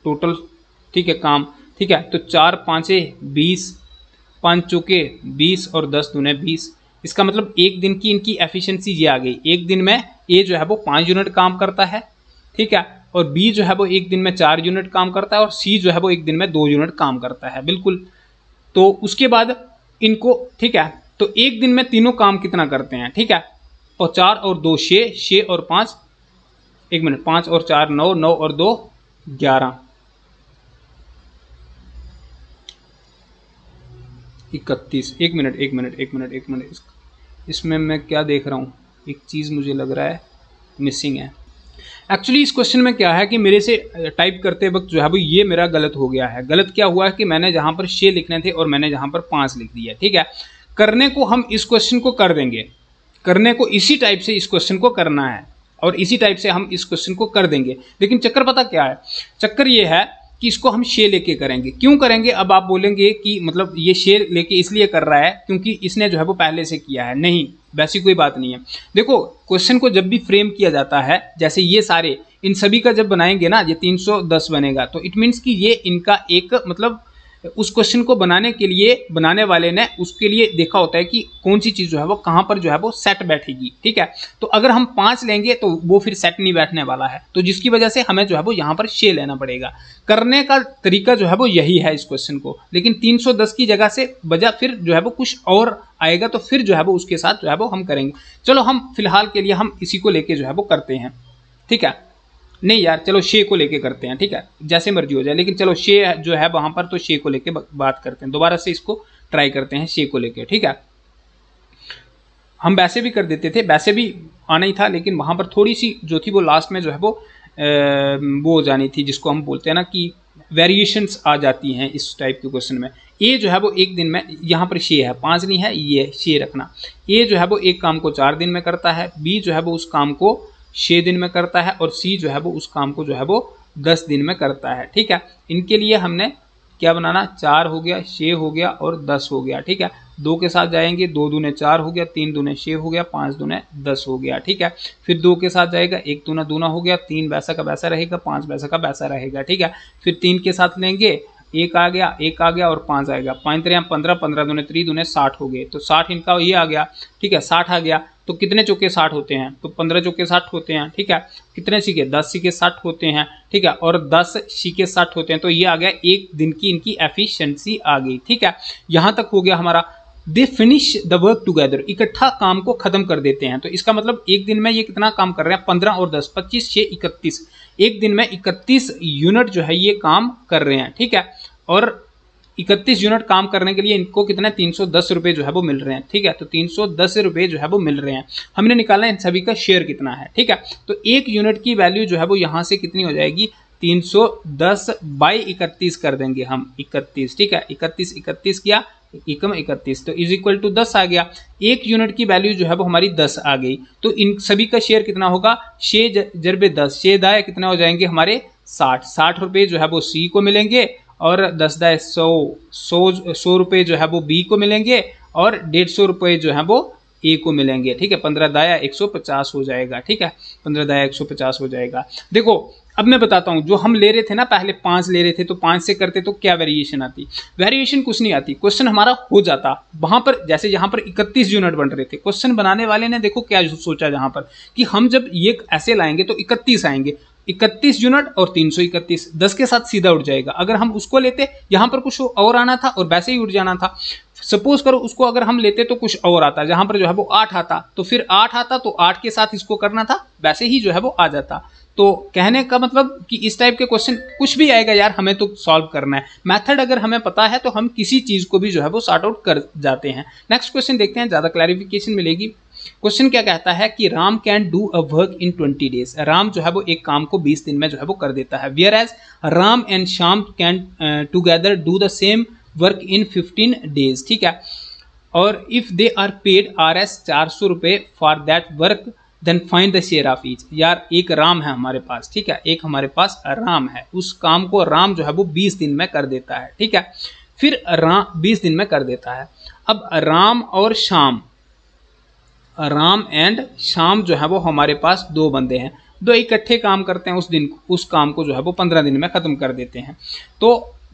टोटल ठीक है काम ठीक है तो चार पाँचें बीस पाँच चौके बीस और दस दूने बीस इसका मतलब एक दिन की इनकी एफिशिएंसी ये आ गई एक दिन में ए जो है वो पाँच यूनिट काम करता है ठीक है और बी जो है वो एक दिन में चार यूनिट काम करता है और सी जो है वो एक दिन में दो यूनिट काम करता है बिल्कुल तो उसके बाद इनको ठीक है तो एक दिन में तीनों काम कितना करते हैं ठीक है और चार और दो छः छः और पाँच एक मिनट पाँच और चार नौ नौ और दो ग्यारह इकतीस एक मिनट एक मिनट एक मिनट एक मिनट इसमें मैं क्या देख रहा हूँ एक चीज़ मुझे लग रहा है मिसिंग है एक्चुअली इस क्वेश्चन में क्या है कि मेरे से टाइप करते वक्त जो है वो ये मेरा गलत हो गया है गलत क्या हुआ है कि मैंने जहाँ पर छः लिखने थे और मैंने जहाँ पर पाँच लिख दिया ठीक है करने को हम इस क्वेश्चन को कर देंगे करने को इसी टाइप से इस क्वेश्चन को करना है और इसी टाइप से हम इस क्वेश्चन को कर देंगे लेकिन चक्कर पता क्या है चक्कर ये है कि इसको हम शे लेके करेंगे क्यों करेंगे अब आप बोलेंगे कि मतलब ये शे लेके इसलिए कर रहा है क्योंकि इसने जो है वो पहले से किया है नहीं वैसी कोई बात नहीं है देखो क्वेश्चन को जब भी फ्रेम किया जाता है जैसे ये सारे इन सभी का जब बनाएंगे ना ये 310 बनेगा तो इट मीन्स कि ये इनका एक मतलब उस क्वेश्चन को बनाने के लिए बनाने वाले ने उसके लिए देखा होता है कि कौन सी चीज़ जो है वो कहाँ पर जो है वो सेट बैठेगी ठीक है तो अगर हम पाँच लेंगे तो वो फिर सेट नहीं बैठने वाला है तो जिसकी वजह से हमें जो है वो यहाँ पर छः लेना पड़ेगा करने का तरीका जो है वो यही है इस क्वेश्चन को लेकिन तीन की जगह से बजा फिर जो है वो कुछ और आएगा तो फिर जो है वो उसके साथ जो है वो हम करेंगे चलो हम फिलहाल के लिए हम इसी को लेके जो है वो करते हैं ठीक है नहीं यार चलो शे को लेके करते हैं ठीक है जैसे मर्जी हो जाए लेकिन चलो शे जो है वहाँ पर तो शे को लेके बात करते हैं दोबारा से इसको ट्राई करते हैं शे को लेके ठीक है हम वैसे भी कर देते थे वैसे भी आना ही था लेकिन वहाँ पर थोड़ी सी जो थी वो लास्ट में जो है वो आ, वो हो जानी थी जिसको हम बोलते हैं ना कि वेरिएशंस आ जाती हैं इस टाइप के क्वेश्चन में ए जो है वो एक दिन में यहाँ पर शे है पाँच नहीं है ये शे रखना ए जो है वो एक काम को चार दिन में करता है बी जो है वो उस काम को छः दिन में करता है और सी जो है वो उस काम को जो है वो दस दिन में करता है ठीक है इनके लिए हमने क्या बनाना चार हो गया छः हो गया और दस हो गया ठीक है दो के साथ जाएंगे दो दूने चार हो गया तीन दूने छः हो गया पाँच दूने दस हो गया ठीक है फिर दो के साथ जाएगा एक दूना दूना हो गया तीन वैसा का वैसा रहेगा पाँच वैसा का वैसा रहेगा ठीक है फिर तीन के साथ लेंगे एक आ गया एक आ गया और पाँच आएगा पाँच तरह पंद्रह पंद्रह दूने त्री दूने साठ हो गए तो साठ इनका ये आ गया ठीक है साठ आ गया तो कितने चौके साठ होते हैं तो पंद्रह चौके साठ होते हैं ठीक है कितने सीखे दस सीखे साठ होते हैं ठीक है और दस सीखे साठ होते हैं तो ये आ गया एक दिन की इनकी एफिशियंसी आ गई ठीक है यहाँ तक हो गया हमारा they finish the work together इकट्ठा काम को खत्म कर देते हैं तो इसका मतलब एक दिन में ये कितना काम कर रहे हैं पंद्रह और दस पच्चीस छः इकतीस एक दिन में इकतीस यूनिट जो है ये काम कर रहे हैं ठीक है और इकतीस यूनिट काम करने के लिए इनको कितने तीन सौ दस जो है वो मिल रहे हैं ठीक है तो तीन सौ दस जो है वो मिल रहे हैं हमने निकाला है इन सभी का शेयर कितना है ठीक है तो एक यूनिट की वैल्यू जो है वो यहाँ से कितनी हो जाएगी 310 सौ दस बाई इकतीस कर देंगे हम 31 ठीक है 31 31 किया एकम इकतीस तो इज इक्वल टू दस आ गया एक यूनिट की वैल्यू जो है वो हमारी 10 आ गई तो इन सभी का शेयर कितना होगा छे जरबे दस छे दाए कितना हो जाएंगे हमारे 60 साठ रुपये जो है वो सी को मिलेंगे और दस दाए सौ सौ सौ रुपये जो है वो बी को मिलेंगे और डेढ़ सौ रुपये जो है वो ए को मिलेंगे ठीक है पंद्रह दाया एक सौ पचास हो जाएगा ठीक है पंद्रह दाया एक सौ पचास हो जाएगा देखो अब मैं बताता हूँ जो हम ले रहे थे ना पहले पाँच ले रहे थे तो पाँच से करते तो क्या वेरिएशन आती वेरिएशन कुछ नहीं आती क्वेश्चन हमारा हो जाता वहाँ पर जैसे यहाँ पर इकतीस यूनिट बन रहे थे क्वेश्चन बनाने वाले ने देखो क्या सोचा जहाँ पर कि हम जब ये ऐसे लाएंगे तो इकतीस आएंगे इकतीस यूनिट और तीन सौ इकतीस दस के साथ सीधा उठ जाएगा अगर हम उसको लेते यहां पर कुछ और आना था और वैसे ही उठ जाना था सपोज करो उसको अगर हम लेते तो कुछ और आता जहां पर जो है वो आठ आता तो फिर आठ आता तो आठ के साथ इसको करना था वैसे ही जो है वो आ जाता तो कहने का मतलब कि इस टाइप के क्वेश्चन कुछ भी आएगा यार हमें तो सॉल्व करना है मेथड अगर हमें पता है तो हम किसी चीज़ को भी जो है वो सॉर्ट आउट कर जाते हैं नेक्स्ट क्वेश्चन देखते हैं ज़्यादा क्लैरिफिकेशन मिलेगी क्वेश्चन क्या कहता है कि Ram can do a work in twenty days Ram जो है वो एक काम को बीस दिन में जो है वो कर देता है whereas Ram and Shyam can together do the same work in fifteen days ठीक है और if they are paid R S चार सौ रुपये for that work then find the share of each यार एक राम है हमारे पास ठीक है एक हमारे पास राम है उस काम को राम जो है वो बीस दिन में कर देता है ठीक है फिर राम बीस दिन में कर देता है अब राम और शाम राम एंड शाम जो है वो हमारे पास दो बंदे हैं दो इकट्ठे काम करते हैं उस दिन उस काम को जो है वो पंद्रह दिन में ख़त्म कर देते हैं तो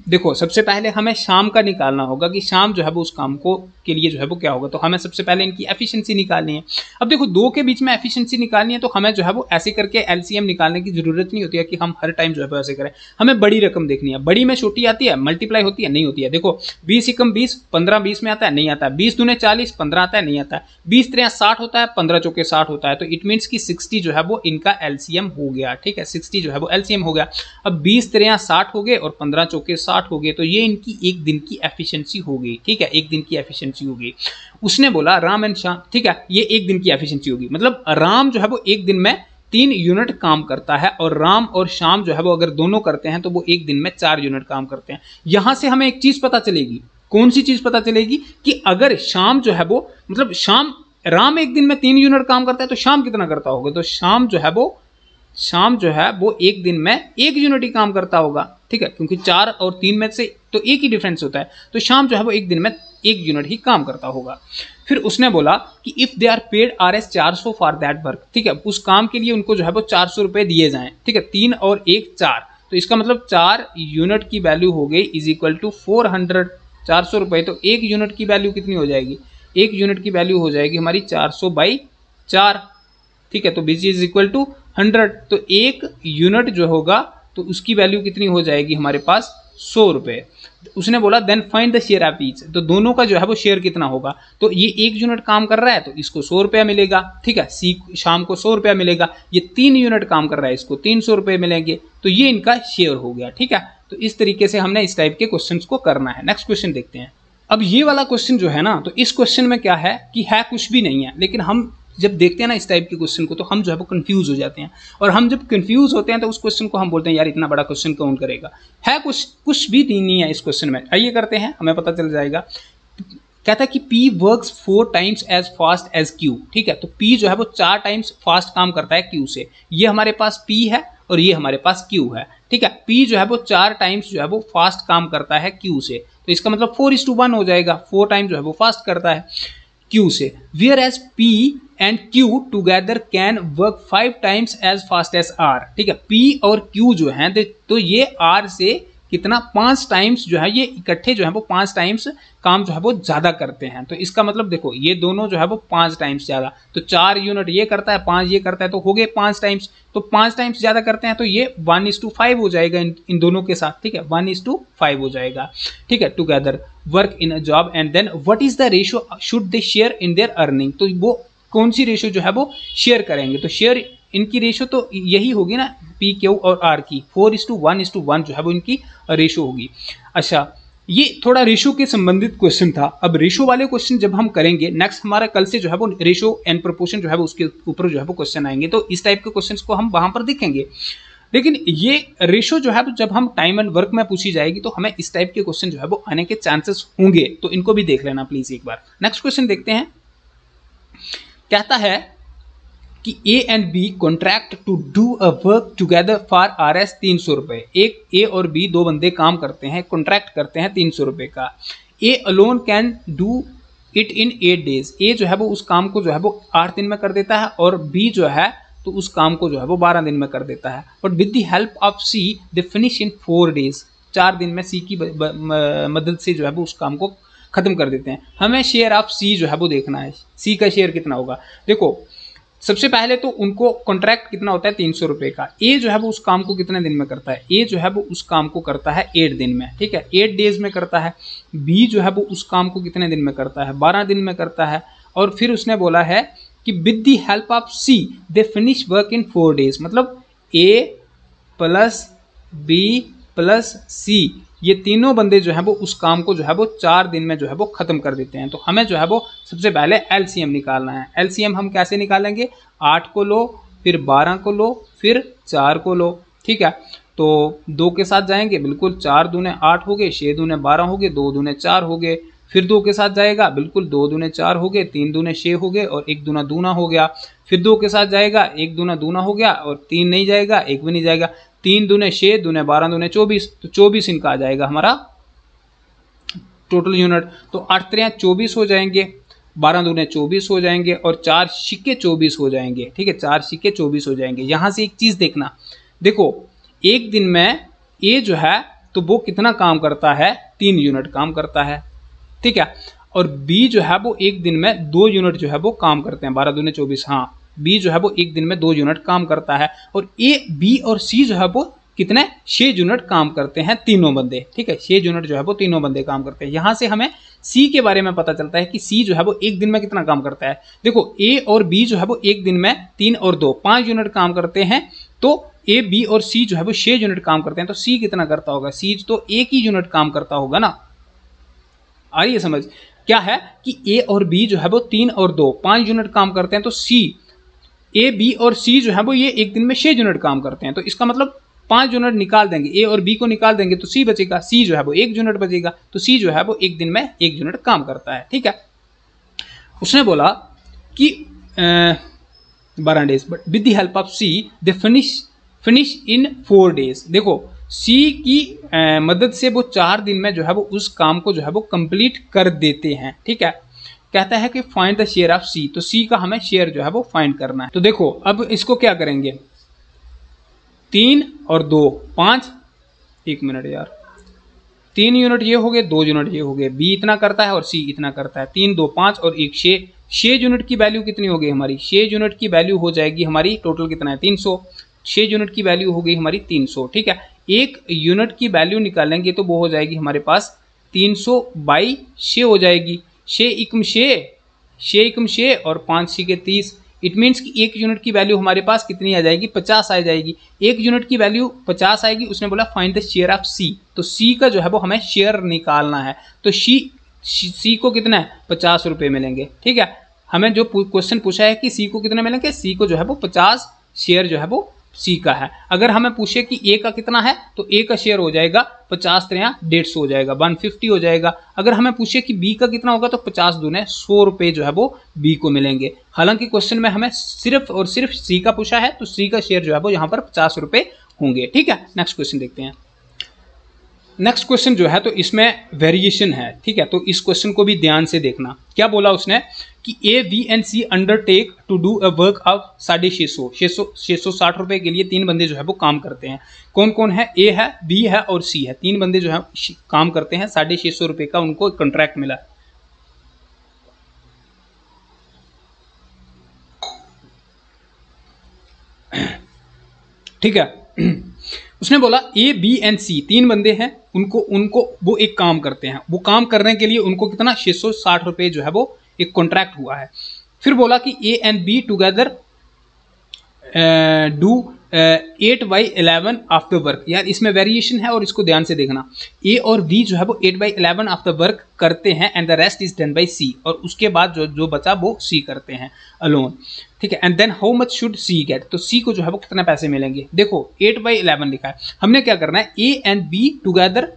देखो सबसे पहले हमें शाम का निकालना होगा कि शाम जो है वो उस काम को के लिए जो है वो क्या होगा तो हमें सबसे पहले इनकी एफिशिएंसी निकालनी है अब देखो दो के बीच में एफिशिएंसी निकालनी है तो हमें जो है वो ऐसे करके एलसीएम निकालने की जरूरत नहीं होती है कि हम हर टाइम जो है वो ऐसे करें हमें बड़ी रकम देखनी है बड़ी में छोटी आती है मल्टीप्लाई होती है नहीं होती है देखो बीस एकम बीस पंद्रह बीस में आता है नहीं आता है बीस दूने चालीस पंद्रह आता है नहीं आता है बीस त्रिया साठ होता है पंद्रह चौके साठ होता है तो इट मीन्स की सिक्सटी जो है वो इनका एलसीएम हो गया ठीक है सिक्सटी जो है वो एलसीएम हो गया अब बीस त्रिया साठ हो गए और पंद्रह चौके साठ हो गए तो ये इनकी एक दिन की एफिशिएंसी हो गई ठीक है एक दिन की एफिशिएंसी होगी उसने बोला राम एंड श्याम ठीक है ये एक दिन की एफिशिएंसी होगी मतलब राम जो है वो एक दिन में तीन यूनिट काम करता है और राम और शाम जो है वो अगर दोनों करते हैं तो वो एक दिन में चार यूनिट काम करते हैं यहां से हमें एक चीज पता चलेगी कौन सी चीज पता चलेगी कि अगर शाम जो है वो मतलब शाम राम एक दिन में तीन यूनिट काम करता है तो शाम कितना करता होगा तो शाम जो है वो शाम जो है वो एक दिन में एक यूनिट ही काम करता होगा ठीक है क्योंकि चार और तीन में से तो एक ही डिफरेंस होता है तो शाम जो है वो एक दिन में एक यूनिट ही काम करता होगा फिर उसने बोला कि if they are paid R S चार सौ फॉर दैट वर्क ठीक है उस काम के लिए उनको जो है वो चार सौ रुपए दिए जाए ठीक है तीन और एक चार तो इसका मतलब चार यूनिट की वैल्यू हो गई is equal to four hundred चार सौ रुपए तो एक यूनिट की वैल्यू कितनी हो जाएगी एक यूनिट की वैल्यू हो जाएगी हमारी चार सौ बाई चार ठीक है तो BG is equal to hundred तो एक यूनिट जो होगा तो उसकी वैल्यू कितनी हो जाएगी हमारे पास सौ रुपये उसने बोला then find the share of each तो दोनों का जो है वो शेयर कितना होगा तो ये एक यूनिट काम कर रहा है तो इसको सौ रुपया मिलेगा ठीक है सी शाम को सौ रुपया मिलेगा ये तीन यूनिट काम कर रहा है इसको तीन सौ रुपये मिलेंगे तो ये इनका शेयर हो गया ठीक है तो इस तरीके से हमने इस टाइप के क्वेश्चन को करना है नेक्स्ट क्वेश्चन देखते हैं अब ये वाला क्वेश्चन जो है ना तो इस क्वेश्चन में क्या है कि है कुछ भी नहीं है लेकिन हम जब देखते हैं ना इस टाइप के क्वेश्चन को तो हम जो है वो कन्फ्यूज़ हो जाते हैं और हम जब कन्फ्यूज़ होते हैं तो उस क्वेश्चन को हम बोलते हैं यार इतना बड़ा क्वेश्चन कौन करेगा है कुछ कुछ भी नहीं है इस क्वेश्चन में आइए करते हैं हमें पता चल जाएगा कहता है कि P works four times as fast as Q ठीक है तो पी जो है वो चार टाइम्स फास्ट काम करता है क्यू से ये हमारे पास पी है और ये हमारे पास क्यू है ठीक है पी जो है वो चार टाइम्स जो है वो फास्ट काम करता है क्यू से तो इसका मतलब फोर इस टू वन हो जाएगा फोर टाइम्स जो है वो फास्ट करता है क्यू से whereas P and Q together can work five times as fast as R ठीक है पी और क्यू जो हैं तो, तो ये आर से कितना पांच टाइम्स जो है ये इकट्ठे जो है वो पांच टाइम्स काम जो है वो ज़्यादा करते हैं तो इसका मतलब देखो ये दोनों जो है वो पांच टाइम्स ज़्यादा तो चार यूनिट ये करता है पांच ये करता है तो हो गए पांच टाइम्स तो पांच टाइम्स ज़्यादा करते हैं तो ये वन इज टू फाइव हो जाएगा इन इन दोनों के साथ ठीक है वन इज टू फाइव हो जाएगा ठीक है together work in a job and then what is the ratio should they share in their earning तो वो कौन सी रेशियो जो है वो शेयर करेंगे तो शेयर इनकी रेशो तो यही होगी ना पी क्यू और आर की four is to one is to one जो है वो इनकी रेशो होगी अच्छा ये थोड़ा रेशो के संबंधित क्वेश्चन था अब रेशो वाले क्वेश्चन जब हम करेंगे नेक्स्ट हमारा कल से जो है वो रेशो एंड प्रोपोर्शन जो है वो उसके ऊपर जो है वो क्वेश्चन आएंगे तो इस टाइप के क्वेश्चन को हम वहां पर देखेंगे लेकिन ये रेशो जो है जब हम टाइम एंड वर्क में पूछी जाएगी तो हमें इस टाइप के क्वेश्चन जो है वो आने के चांसेस होंगे तो इनको भी देख लेना प्लीज एक बार नेक्स्ट क्वेश्चन देखते हैं कहता है कि A and B contract to do a work together for R S तीन सौ रुपये एक ए और बी दो बंदे काम करते हैं कॉन्ट्रैक्ट करते हैं तीन सौ रुपये का A alone can do it in eight days A जो है वो उस काम को जो है वो आठ दिन में कर देता है और बी जो है तो उस काम को जो है वो बारह दिन में कर देता है but with the help of C they finish in four days चार दिन में सी की मदद से जो है वो उस काम को ख़त्म कर देते हैं हमें शेयर ऑफ सी जो है वो देखना है सी का शेयर कितना होगा देखो सबसे पहले तो उनको कॉन्ट्रैक्ट कितना होता है तीन सौ रुपये का ए जो है वो उस काम को कितने दिन में करता है ए जो है वो उस काम को करता है एट दिन में ठीक है एट डेज में करता है बी जो है वो उस काम को कितने दिन में करता है बारह दिन में करता है और फिर उसने बोला है कि with the help of C they finish work in four days मतलब A plus B plus C ये तीनों बंदे जो है वो उस काम को जो है वो चार दिन में जो है वो ख़त्म कर देते हैं तो हमें जो है वो सबसे पहले एल निकालना है एल हम कैसे निकालेंगे आठ को लो फिर बारह को लो फिर चार को लो ठीक है तो दो के साथ जाएंगे बिल्कुल चार दूने आठ हो गए छः दूने बारह हो गए दो दूने चार हो गए फिर दो के साथ जाएगा बिल्कुल दो दूने चार हो गए तीन दूने छः हो गए और एक दूना दूना हो गया फिर दो के साथ जाएगा एक दूना दूना हो गया और तीन नहीं जाएगा एक भी नहीं जाएगा तीन दुने छः दुने बारह दुने चौबीस तो चौबीस इनका आ जाएगा हमारा टोटल यूनिट तो आठ त्रिया चौबीस हो जाएंगे बारह दुने चौबीस हो जाएंगे और चार सिक्के चौबीस हो जाएंगे ठीक है चार सिक्के चौबीस हो जाएंगे यहाँ से एक चीज़ देखना देखो एक दिन में ये जो है तो वो कितना काम करता है तीन यूनिट काम करता है ठीक है और बी जो है वो एक दिन में दो यूनिट जो है वो काम करते हैं बारह दुने चौबीस हाँ बी जो है वो एक दिन में दो यूनिट काम करता है और ए बी और सी जो है वो कितने छह यूनिट काम करते हैं तीनों बंदे ठीक है छह यूनिट जो है वो तीनों बंदे काम करते हैं यहां से हमें सी के बारे में पता चलता है कि सी जो है वो एक दिन में कितना काम करता है देखो ए और बी जो है वो एक दिन में तीन और दो पांच यूनिट काम करते हैं तो ए बी और सी जो है वो छह यूनिट काम करते हैं तो सी कितना करता होगा सी तो एक ही यूनिट काम करता होगा ना आ रही है समझ क्या है कि ए और बी जो है वो तीन और दो पांच यूनिट काम करते हैं तो सी ए बी और सी जो है वो ये एक दिन में छः यूनिट काम करते हैं तो इसका मतलब पाँच यूनिट निकाल देंगे ए और बी को निकाल देंगे तो सी बचेगा सी जो है वो एक यूनिट बचेगा तो सी जो है वो एक दिन में एक यूनिट काम करता है ठीक है उसने बोला कि बारह days but with the help of C they finish finish in four days देखो सी की आ, मदद से वो चार दिन में जो है वो उस काम को जो है वो कंप्लीट कर देते हैं ठीक है कहता है कि find the share of C तो सी का हमें शेयर जो है वो फाइंड करना है तो देखो अब इसको क्या करेंगे तीन और दो पाँच एक मिनट यार तीन यूनिट ये हो गए दो यूनिट ये हो गए बी इतना करता है और सी इतना करता है तीन दो पाँच और एक छः छः यूनिट की वैल्यू कितनी हो गई हमारी छः यूनिट की वैल्यू हो जाएगी हमारी टोटल कितना है तीन सौ छः यूनिट की वैल्यू हो गई हमारी तीन सौ ठीक है एक यूनिट की वैल्यू निकालेंगे तो वो हो जाएगी हमारे पास तीन सौ बाई छः हो जाएगी छः इकम छः छः इकम छः और पाँच छः के तीस इट मीन्स कि एक यूनिट की वैल्यू हमारे पास कितनी आ जाएगी पचास आ जाएगी एक यूनिट की वैल्यू पचास आएगी उसने बोला find the share of C तो सी का जो है वो हमें शेयर निकालना है तो सी सी को कितना है पचास रुपये मिलेंगे ठीक है हमें जो क्वेश्चन पूछा है कि सी को कितना मिलेंगे सी को जो है वो पचास शेयर जो है वो सी का है अगर हमें पूछे कि ए का कितना है तो ए का शेयर हो जाएगा पचास त्रिया डेढ़ सौ हो जाएगा वन फिफ्टी हो जाएगा अगर हमें पूछे कि बी का कितना होगा तो पचास दुने सौ रुपए जो है वो बी को मिलेंगे हालांकि क्वेश्चन में हमें सिर्फ और सिर्फ सी का पूछा है तो सी का शेयर जो है वो यहाँ पर पचास होंगे ठीक है नेक्स्ट क्वेश्चन देखते हैं नेक्स्ट क्वेश्चन जो है तो इसमें वेरिएशन है ठीक है तो इस क्वेश्चन को भी ध्यान से देखना क्या बोला उसने कि A B and C undertake to do a work of साढ़े छः सौ छः सौ सौ साठ रुपये के लिए तीन बंदे जो है वो काम करते हैं कौन कौन है ए है बी है और सी है तीन बंदे जो है काम करते हैं साढ़े छः सौ रुपये का उनको कॉन्ट्रैक्ट मिला ठीक है उसने बोला ए बी एंड सी तीन बंदे हैं उनको उनको वो एक काम करते हैं वो काम करने के लिए उनको कितना छः सौ साठ रुपये जो है वो एक कॉन्ट्रैक्ट हुआ है फिर बोला कि A and B together do eight by eleven of the work यार इसमें वेरिएशन है और इसको ध्यान से देखना ए और बी जो है वो eight by eleven the work करते हैं and the rest is done by C और उसके बाद जो जो बचा वो सी करते हैं अलोन ठीक है and then how much should C get तो सी को जो है वो कितने पैसे मिलेंगे देखो एट बाई एलेवन लिखा है हमने क्या करना है A and B together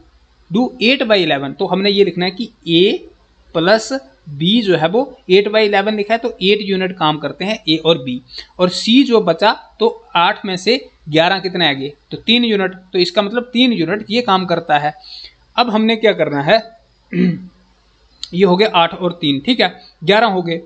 do eight by eleven तो हमने ये लिखना है कि ए प्लस बी जो है वो एट बाई इलेवन लिखा है तो एट यूनिट काम करते हैं ए और बी और सी जो बचा तो आठ में से ग्यारह कितने आ गए तो तीन यूनिट तो इसका मतलब तीन यूनिट ये काम करता है अब हमने क्या करना है ये हो गए आठ और तीन ठीक है ग्यारह हो गए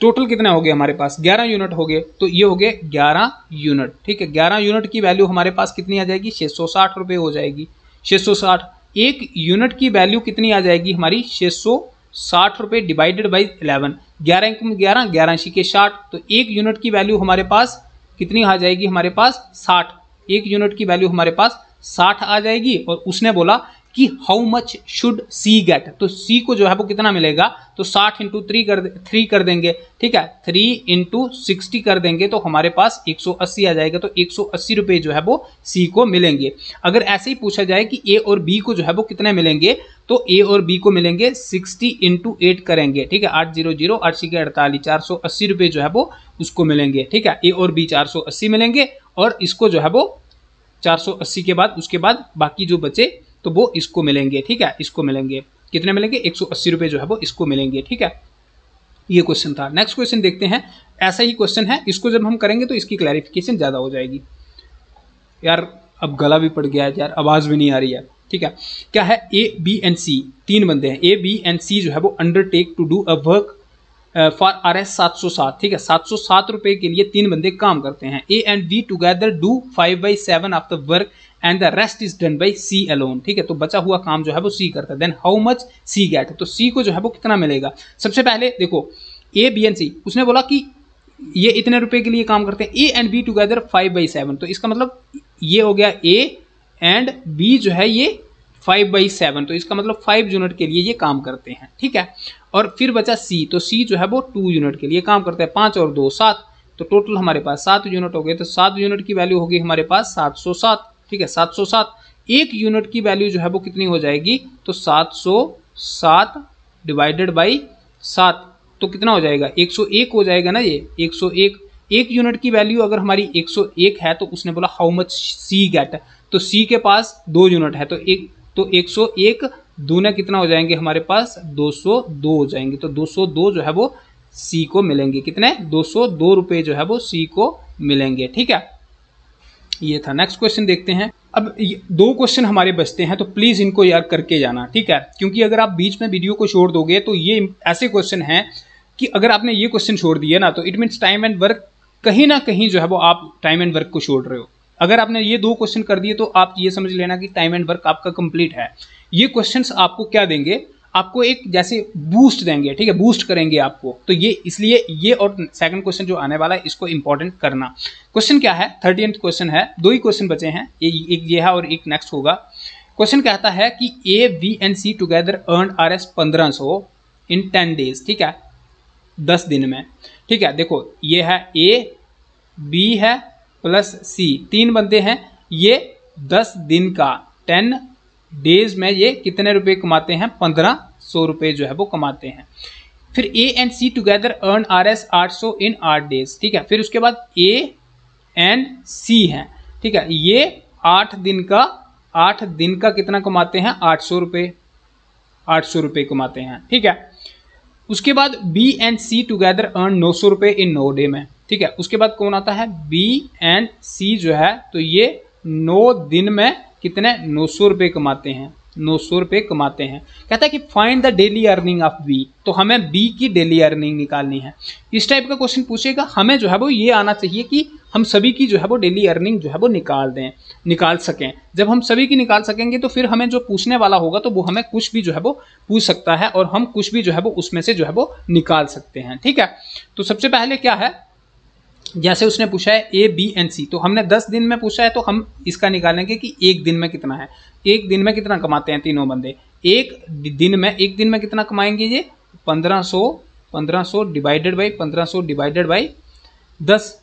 टोटल कितने हो गए हमारे पास ग्यारह यूनिट हो गए तो ये हो गए ग्यारह यूनिट ठीक है ग्यारह यूनिट की वैल्यू हमारे पास कितनी आ जाएगी छः सौ साठ रुपये हो जाएगी छः सौ साठ एक यूनिट की वैल्यू कितनी आ जाएगी हमारी छः सौ साठ रुपये डिवाइडेड बाई इलेवन ग्यारह एक में ग्यारह ग्यारह सी के साठ तो एक यूनिट की वैल्यू हमारे पास कितनी आ जाएगी हमारे पास साठ एक यूनिट की वैल्यू हमारे पास साठ आ जाएगी और उसने बोला कि how much should C get तो सी को जो है वो कितना मिलेगा तो 60 इंटू थ्री कर थ्री कर देंगे ठीक है थ्री इंटू सिक्सटी कर देंगे तो हमारे पास 180 आ जाएगा तो 180 रुपए जो है वो सी को मिलेंगे अगर ऐसे ही पूछा जाए कि ए और बी को जो है वो कितने मिलेंगे तो ए और बी को मिलेंगे 60 इंटू एट करेंगे ठीक है आठ जीरो जीरो आठ सी के अड़तालीस चार सौ अस्सी रुपये जो है वो उसको मिलेंगे ठीक है ए और बी चार सौ अस्सी मिलेंगे और इसको जो है वो चार सौ अस्सी के बाद उसके बाद बाकी जो बचे तो वो इसको मिलेंगे ठीक है इसको मिलेंगे कितने मिलेंगे एक रुपए जो है वो इसको मिलेंगे ठीक है ये क्वेश्चन था नेक्स्ट क्वेश्चन देखते हैं ऐसा ही क्वेश्चन है इसको जब हम करेंगे तो इसकी क्लैरिफिकेशन ज़्यादा हो जाएगी यार अब गला भी पड़ गया है यार आवाज़ भी नहीं आ रही है ठीक है क्या है ए बी एंड सी तीन बंदे हैं ए बी एंड सी जो है वो undertake to do a work for R S सात सौ सात ठीक है सात सौ सात रुपए के लिए तीन बंदे काम करते हैं A and B together do five by seven of the work and the rest is done by C alone ठीक है तो बचा हुआ काम जो है वो सी करता है then how much C get तो सी को जो है वो कितना मिलेगा सबसे पहले देखो ए बी एंड सी उसने बोला कि ये इतने रुपए के लिए काम करते हैं A and B together five by seven तो इसका मतलब ये हो गया ए एंड बी जो है ये फाइव बाई सेवन तो इसका मतलब फाइव यूनिट के लिए ये काम करते हैं ठीक है और फिर बचा सी तो सी जो है वो टू यूनिट के लिए काम करते हैं पाँच और दो सात तो टोटल हमारे पास सात यूनिट हो गए तो सात यूनिट की वैल्यू होगी हमारे पास सात सौ सात ठीक है सात सौ सात एक यूनिट की वैल्यू जो है वो कितनी हो जाएगी तो सात सौ सात डिवाइडेड बाई सात तो कितना हो जाएगा एक सौ एक हो जाएगा ना ये एक सौ एक एक यूनिट की वैल्यू अगर हमारी एक सौ एक है तो उसने बोला हाउ मच सी गेट तो सी के पास दो यूनिट है तो एक तो एक सौ एक दूने कितना हो जाएंगे हमारे पास दो सौ दो हो जाएंगे तो दो सौ दो जो है वो सी को मिलेंगे कितने दो सौ दो रुपये जो है वो सी को मिलेंगे ठीक है ये था नेक्स्ट क्वेश्चन देखते हैं अब दो क्वेश्चन हमारे बचते हैं तो प्लीज़ इनको यार करके जाना ठीक है क्योंकि अगर आप बीच में वीडियो को छोड़ दोगे तो ये ऐसे क्वेश्चन हैं कि अगर आपने ये क्वेश्चन छोड़ दिया ना तो it means time and work कहीं ना कहीं जो है वो आप टाइम एंड वर्क को छोड़ रहे हो अगर आपने ये दो क्वेश्चन कर दिए तो आप ये समझ लेना कि टाइम एंड वर्क आपका कंप्लीट है ये क्वेश्चन आपको क्या देंगे आपको एक जैसे बूस्ट देंगे ठीक है बूस्ट करेंगे आपको तो ये इसलिए ये और सेकंड क्वेश्चन जो आने वाला है इसको इंपॉर्टेंट करना क्वेश्चन क्या है थर्टी क्वेश्चन है दो ही क्वेश्चन बचे हैं ये एक ये है और एक नेक्स्ट होगा क्वेश्चन कहता है कि A B and C together earn R S पंद्रह इन टेन डेज ठीक है दस दिन में ठीक है देखो ये है ए बी है प्लस सी तीन बंदे हैं ये दस दिन का टेन डेज में ये कितने रुपए कमाते हैं पंद्रह सौ रुपये जो है वो कमाते हैं फिर A and C together earn R S आठ सौ इन आठ डेज ठीक है फिर उसके बाद ए एंड सी हैं ठीक है ये आठ दिन का आठ दिन का कितना कमाते हैं आठ सौ रुपये आठ सौ रुपये कमाते हैं ठीक है उसके बाद B and C together earn नौ सौ रुपये इन नौ डे में ठीक है उसके बाद कौन आता है बी एंड सी जो है तो ये नौ दिन में कितने नौ सौ रुपये कमाते हैं नौ सौ रुपये कमाते हैं कहता है कि find the daily earning of B तो हमें बी की डेली अर्निंग निकालनी है इस टाइप का क्वेश्चन पूछेगा हमें जो है वो ये आना चाहिए कि हम सभी की जो है वो डेली अर्निंग जो है वो निकाल दें निकाल सकें जब हम सभी की निकाल सकेंगे तो फिर हमें जो पूछने वाला होगा तो वो हमें कुछ भी जो है वो पूछ सकता है और हम कुछ भी जो है वो उसमें से जो है वो निकाल सकते हैं ठीक है तो सबसे पहले क्या है जैसे उसने पूछा है ए बी एंड सी तो हमने दस दिन में पूछा है तो हम इसका निकालेंगे कि एक दिन में कितना है एक दिन में कितना कमाते हैं तीनों बंदे एक दिन में एक दिन में कितना कमाएंगे ये पंद्रह सौ पंद्रह सौ डिवाइडेड बाई पंद्रह सौ डिवाइडेड बाई दस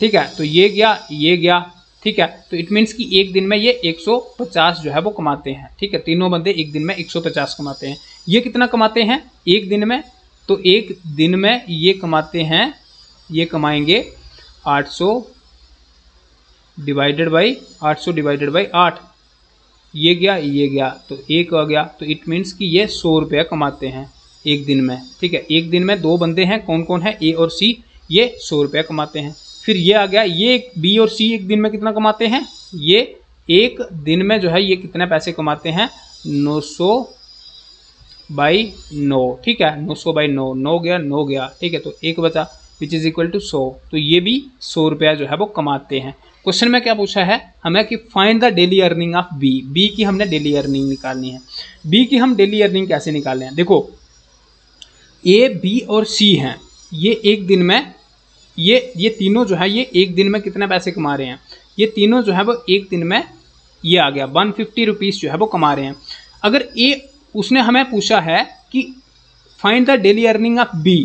ठीक है तो ये गया ये गया ठीक है तो इट मीन्स कि एक दिन में ये एक सौ पचास जो है वो कमाते हैं ठीक है तीनों बंदे एक दिन में एक सौ पचास कमाते हैं ये कितना कमाते हैं एक दिन में तो एक दिन में ये कमाते हैं ये कमाएंगे 800 डिवाइडेड बाई 800 डिवाइडेड बाई 8 ये गया ये गया तो एक आ गया तो इट मीन्स कि ये सौ रुपया कमाते हैं एक दिन में ठीक है एक दिन में दो बंदे हैं कौन कौन है ए और सी ये सौ रुपया कमाते हैं फिर ये आ गया ये बी और सी एक दिन में कितना कमाते हैं ये एक दिन में जो है ये कितने पैसे कमाते हैं नौ सौ बाई नौ ठीक है नौ सौ बाई नौ नौ गया नौ गया ठीक है तो एक बचा विच इज़ इक्वल टू सौ तो ये भी सौ रुपया जो है वो कमाते हैं क्वेश्चन में क्या पूछा है हमें कि find the daily earning of B B की हमने डेली अर्निंग निकालनी है बी की हम डेली अर्निंग कैसे निकाल हैं देखो ए बी और सी हैं ये एक दिन में ये ये तीनों जो है ये एक दिन में कितने पैसे कमा रहे हैं ये तीनों जो है वो एक दिन में ये आ गया वन फिफ्टी रुपीज़ जो है वो कमा रहे हैं अगर ए उसने हमें पूछा है कि find the daily earning of B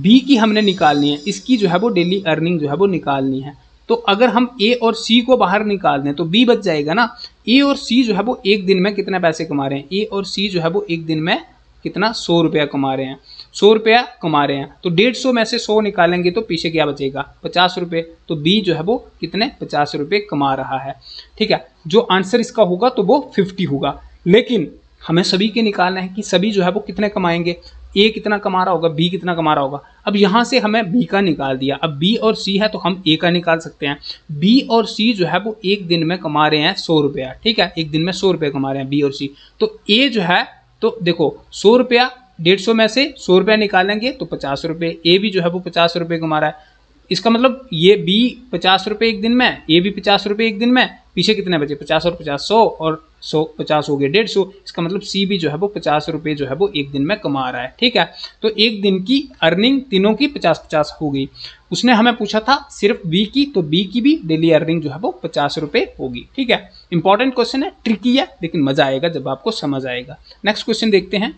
B की हमने निकालनी है इसकी जो है वो डेली अर्निंग जो है वो निकालनी है तो अगर हम ए और सी को बाहर निकाल दें तो बी बच जाएगा ना ए और सी जो है वो एक दिन में कितने पैसे कमा रहे हैं ए और सी जो है वो एक दिन में कितना सौ रुपया कमा रहे हैं सौ रुपया कमा रहे हैं तो डेढ़ सौ में से सौ निकालेंगे तो पीछे क्या बचेगा पचास रुपये तो बी जो है वो कितने पचास रुपये कमा रहा है ठीक है जो आंसर इसका होगा तो वो फिफ्टी होगा लेकिन हमें सभी के निकालना है कि सभी जो है वो कितने कमाएंगे ए कितना कमा रहा होगा बी कितना कमा रहा होगा अब यहाँ से हमें बी का निकाल दिया अब बी और सी है तो हम ए का निकाल सकते हैं बी और सी जो है वो एक दिन में कमा रहे हैं सौ रुपया ठीक है एक दिन में सौ रुपया कमा रहे हैं बी और सी तो ए जो है तो देखो सौ रुपया डेढ़ सौ में से सौ रुपया निकालेंगे तो पचास रुपये ए भी जो है वो पचास रुपये कमा रहा है इसका मतलब ये बी पचास रुपये एक दिन में ए भी पचास रुपये एक दिन में पीछे कितने बचे पचास और पचास सौ और सौ पचास हो गए डेढ़ सौ इसका मतलब सी भी जो है वो पचास रुपये जो है वो एक दिन में कमा रहा है ठीक है तो एक दिन की अर्निंग तीनों की पचास पचास हो गई उसने हमें पूछा था सिर्फ बी की तो बी की भी डेली अर्निंग जो है वो पचास रुपये होगी ठीक है इंपॉर्टेंट क्वेश्चन है ट्रिकी है लेकिन मजा आएगा जब आपको समझ आएगा नेक्स्ट क्वेश्चन देखते हैं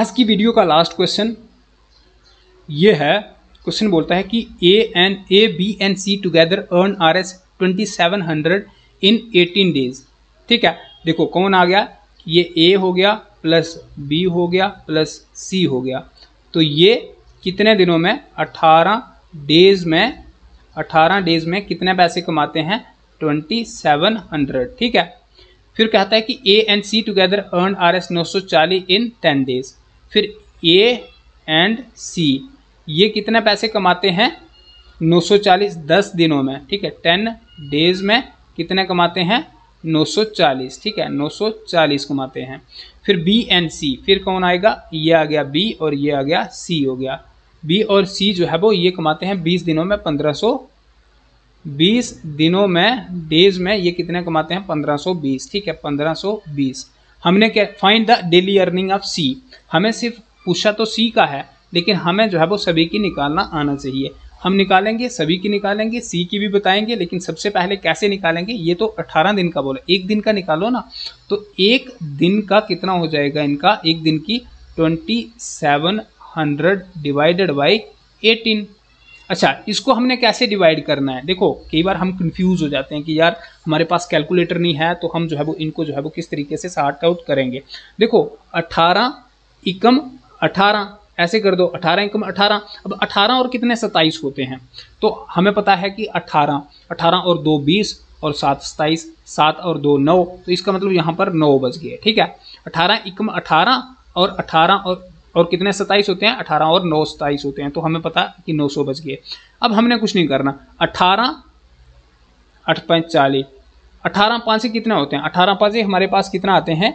आज की वीडियो का लास्ट क्वेश्चन ये है क्वेश्चन बोलता है कि A and A B and C together earn R S twenty seven hundred in eighteen days ठीक है देखो कौन आ गया ये ए हो गया प्लस बी हो गया प्लस सी हो गया तो ये कितने दिनों में अट्ठारह डेज में अठारह डेज में कितने पैसे कमाते हैं ट्वेंटी सेवन हंड्रेड ठीक है फिर कहता है कि A and C together earn R S नौ सौ चालीस इन टेन डेज फिर ए एंड सी ये कितने पैसे कमाते हैं नौ सौ चालीस दस दिनों में ठीक है टेन डेज में कितने कमाते हैं 940 ठीक है 940 कमाते हैं फिर बी एंड सी फिर कौन आएगा ये आ गया बी और ये आ गया सी हो गया बी और सी जो है वो ये कमाते हैं 20 दिनों में 1500 20 दिनों में डेज में ये कितने कमाते हैं 1520 ठीक है 1520 हमने क्या find the daily earning of C हमें सिर्फ पूछा तो सी का है लेकिन हमें जो है वो सभी की निकालना आना चाहिए हम निकालेंगे सभी की निकालेंगे सी की भी बताएंगे लेकिन सबसे पहले कैसे निकालेंगे ये तो 18 दिन का बोला एक दिन का निकालो ना तो एक दिन का कितना हो जाएगा इनका एक दिन की 2700 डिवाइडेड बाई 18 अच्छा इसको हमने कैसे डिवाइड करना है देखो कई बार हम कंफ्यूज हो जाते हैं कि यार हमारे पास कैलकुलेटर नहीं है तो हम जो है वो इनको जो है वो किस तरीके से सार्ट आउट करेंगे देखो अठारह इकम अठारह ऐसे कर दो अठारह एकम अठारह अब अठारह और कितने सत्ताईस होते हैं तो हमें पता है कि अठारह अठारह और दो बीस और सात सताईस सात और दो नौ तो इसका मतलब यहाँ पर नौ बज गए ठीक है अठारह इकम अठारह और अठारह और और कितने सताईस होते हैं अठारह और नौ सताईस होते हैं तो हमें पता कि नौ सौ बज गए अब हमने कुछ नहीं करना अठारह अठ पैंतालीस चालीस अठारह पाँच से कितने होते हैं अठारह पाँच से हमारे पास कितना आते हैं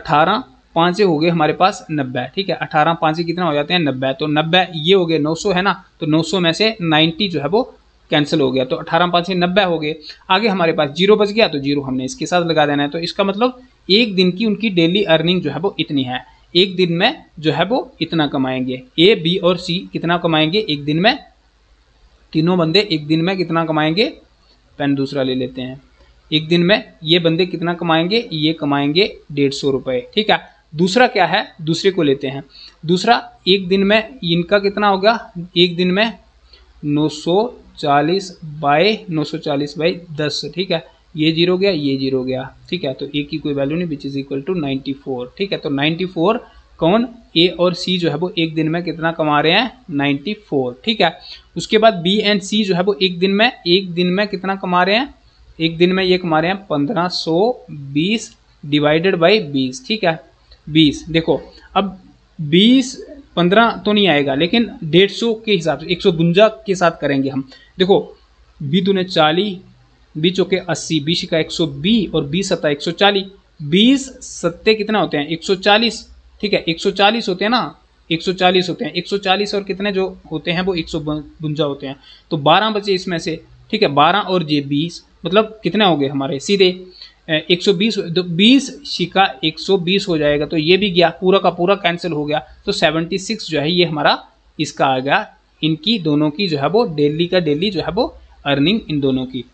अठारह पाँचे हो गए हमारे पास नब्बे ठीक है अठारह पाँचे कितना हो जाते हैं नब्बे तो नब्बे ये हो गए नौ सौ है ना तो नौ सौ में से नाइन्टी जो है वो कैंसिल हो गया तो अठारह से नब्बे हो गए आगे हमारे पास जीरो बच गया तो जीरो हमने इसके साथ लगा देना है तो इसका मतलब एक दिन की उनकी डेली अर्निंग जो है वो इतनी है एक दिन में जो है वो इतना कमाएंगे ए बी और सी कितना कमाएंगे एक दिन में तीनों बंदे एक दिन में कितना कमाएंगे पेन दूसरा ले लेते हैं एक दिन में ये बंदे कितना कमाएंगे ये कमाएंगे डेढ़ सौ रुपये ठीक है दूसरा क्या है दूसरे को लेते हैं दूसरा एक दिन में इनका कितना होगा एक दिन में 940 बाय चालीस बाई दस ठीक है ये जीरो गया ये जीरो गया ठीक है तो ए की कोई वैल्यू नहीं विच इज इक्वल टू 94 ठीक है तो 94 कौन ए और सी जो है वो एक दिन में कितना कमा रहे हैं 94 ठीक है उसके बाद बी एंड सी जो है वो एक दिन में एक दिन में कितना कमा रहे हैं एक दिन में ये कमा रहे हैं पंद्रह सौ बीस डिवाइडेड बाई बीस ठीक है बीस देखो अब बीस पंद्रह तो नहीं आएगा लेकिन डेढ़ सौ के हिसाब से एक सौ बुंजा के साथ करेंगे हम देखो बी दूने चालीस बी चौके अस्सी बीस का एक सौ बी और बीस सत्ता एक सौ चालीस बीस सत्ते कितना होते हैं एक सौ चालीस ठीक है एक सौ चालीस होते हैं ना एक सौ चालीस होते हैं एक सौ चालीस और कितने जो होते हैं वो एक सौ बुंजा होते हैं तो बारह बचे इसमें से ठीक है बारह और जे बीस मतलब कितने हो गए हमारे सीधे एक सौ बीस तो बीस शिका एक सौ बीस हो जाएगा तो ये भी गया पूरा का पूरा कैंसिल हो गया तो सेवेंटी सिक्स जो है ये हमारा इसका आ गया इनकी दोनों की जो है वो डेली का डेली जो है वो अर्निंग इन दोनों की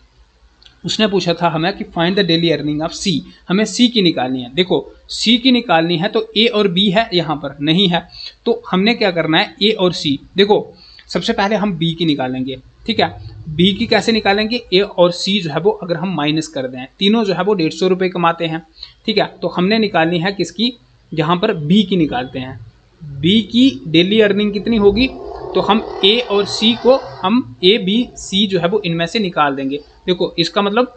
उसने पूछा था हमें कि find the daily earning of C हमें सी की निकालनी है देखो सी की निकालनी है तो ए और बी है यहाँ पर नहीं है तो हमने क्या करना है ए और सी देखो सबसे पहले हम बी की निकालेंगे ठीक है बी की कैसे निकालेंगे ए और सी जो है वो अगर हम माइनस कर दें तीनों जो है वो डेढ़ सौ रुपये कमाते हैं ठीक है तो हमने निकालनी है किसकी यहाँ पर बी की निकालते हैं बी की डेली अर्निंग कितनी होगी तो हम ए और सी को हम ए बी सी जो है वो इनमें से निकाल देंगे देखो इसका मतलब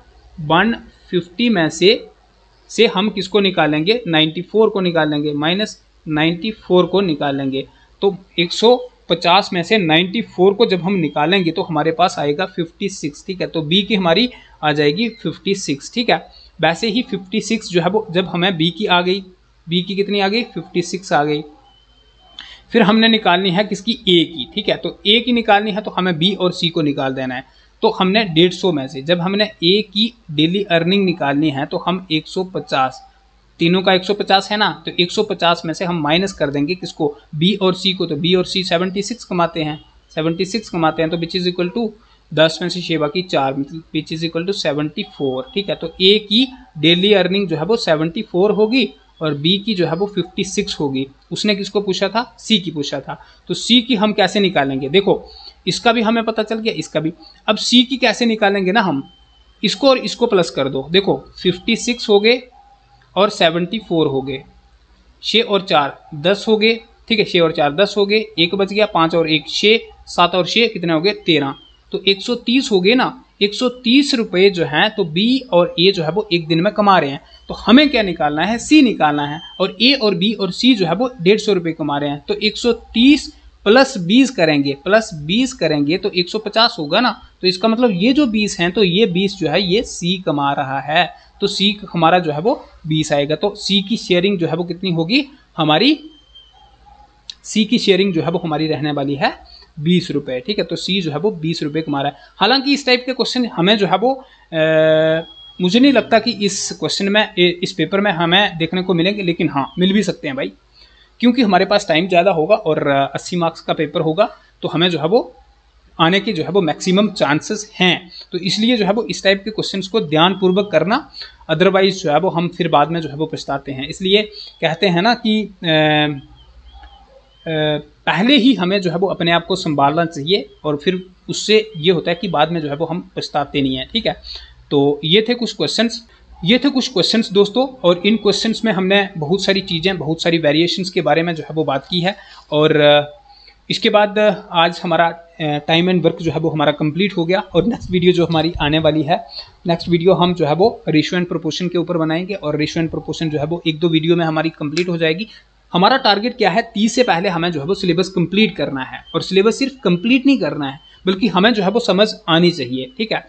फिफ्टी में से से हम किसको निकालेंगे 94 को निकालेंगे माइनस 94 को निकालेंगे तो एक पचास में से नाइन्टी फोर को जब हम निकालेंगे तो हमारे पास आएगा फिफ्टी सिक्स ठीक है तो बी की हमारी आ जाएगी फिफ्टी सिक्स ठीक है वैसे ही फिफ्टी सिक्स जो है वो जब हमें बी की आ गई बी की कितनी आ गई फिफ्टी सिक्स आ गई फिर हमने निकालनी है किसकी ए की ठीक है तो ए की निकालनी है तो हमें बी और सी को निकाल देना है तो हमने डेढ़ सौ में से जब हमने ए की डेली अर्निंग निकालनी है तो हम एक सौ पचास तीनों का 150 है ना तो 150 में से हम माइनस कर देंगे किसको बी और सी को तो बी और सी 76 कमाते हैं 76 कमाते हैं तो बिच इज़ इक्वल टू दस में से छः बाकी चार मतलब which is equal to seventy four ठीक है तो ए की डेली अर्निंग जो है वो सेवेंटी फोर होगी और बी की जो है वो फिफ्टी सिक्स होगी उसने किसको पूछा था सी की पूछा था तो सी की हम कैसे निकालेंगे देखो इसका भी हमें पता चल गया इसका भी अब सी की कैसे निकालेंगे ना हम इसको और इसको प्लस कर दो देखो फिफ्टी सिक्स हो गए और सेवेंटी फोर हो गए छः और चार दस हो गए ठीक है छः और चार दस हो गए एक बच गया पाँच और एक छः सात और छः कितने हो गए तेरह तो एक सौ तीस हो गए ना एक सौ तीस रुपये जो हैं तो बी और ए जो है वो एक दिन में कमा रहे हैं तो हमें क्या निकालना है सी निकालना है और ए और बी और सी जो है वो डेढ़ सौ रुपये कमा रहे हैं तो एक सौ तीस प्लस बीस करेंगे प्लस बीस करेंगे तो एक सौ पचास होगा ना तो इसका मतलब ये जो बीस हैं तो ये बीस जो है ये सी कमा रहा है तो सी हमारा जो है वो बीस आएगा तो सी की शेयरिंग जो है वो कितनी होगी हमारी सी की शेयरिंग जो है वो हमारी रहने वाली है बीस रुपये ठीक है तो सी जो है वो बीस रुपये कमा रहा है हालांकि इस टाइप के क्वेश्चन हमें जो है वो आ, मुझे नहीं लगता कि इस क्वेश्चन में इस पेपर में हमें देखने को मिलेंगे लेकिन हाँ मिल भी सकते हैं भाई क्योंकि हमारे पास टाइम ज़्यादा होगा और अस्सी मार्क्स का पेपर होगा तो हमें जो है वो आने के जो है वो मैक्सिमम चांसेस हैं तो इसलिए जो है वो इस टाइप के क्वेश्चंस को ध्यानपूर्वक करना अदरवाइज जो है वो हम फिर बाद में जो है वो पछताते हैं इसलिए कहते हैं ना कि ए, पहले ही हमें जो है वो अपने आप को संभालना चाहिए और फिर उससे ये होता है कि बाद में जो है वो हम पछताते नहीं हैं ठीक है तो ये थे कुछ क्वेश्चंस ये थे कुछ क्वेश्चंस दोस्तों और इन क्वेश्चंस में हमने बहुत सारी चीज़ें बहुत सारी वेरिएशंस के बारे में जो है वो बात की है और इसके बाद आज हमारा टाइम एंड वर्क जो है वो हमारा कंप्लीट हो गया और नेक्स्ट वीडियो जो हमारी आने वाली है नेक्स्ट वीडियो हम जो है वो रेशो एंड प्रोपोर्शन के ऊपर बनाएंगे और रेशो एंड प्रोपोर्शन जो है वो एक दो वीडियो में हमारी कंप्लीट हो जाएगी हमारा टारगेट क्या है तीस से पहले हमें जो है वो सिलेबस कंप्लीट करना है और सिलेबस सिर्फ कंप्लीट नहीं करना है बल्कि हमें जो है वो समझ आनी चाहिए ठीक है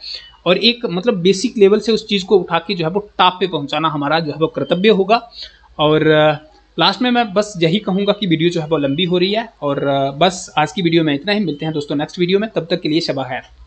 और एक मतलब बेसिक लेवल से उस चीज़ को उठा के जो है वो टॉप पे पहुंचाना हमारा जो है वो कर्तव्य होगा और लास्ट में मैं बस यही कहूँगा कि वीडियो जो है वो लंबी हो रही है और बस आज की वीडियो में इतना ही मिलते हैं दोस्तों नेक्स्ट वीडियो में तब तक के लिए शबा है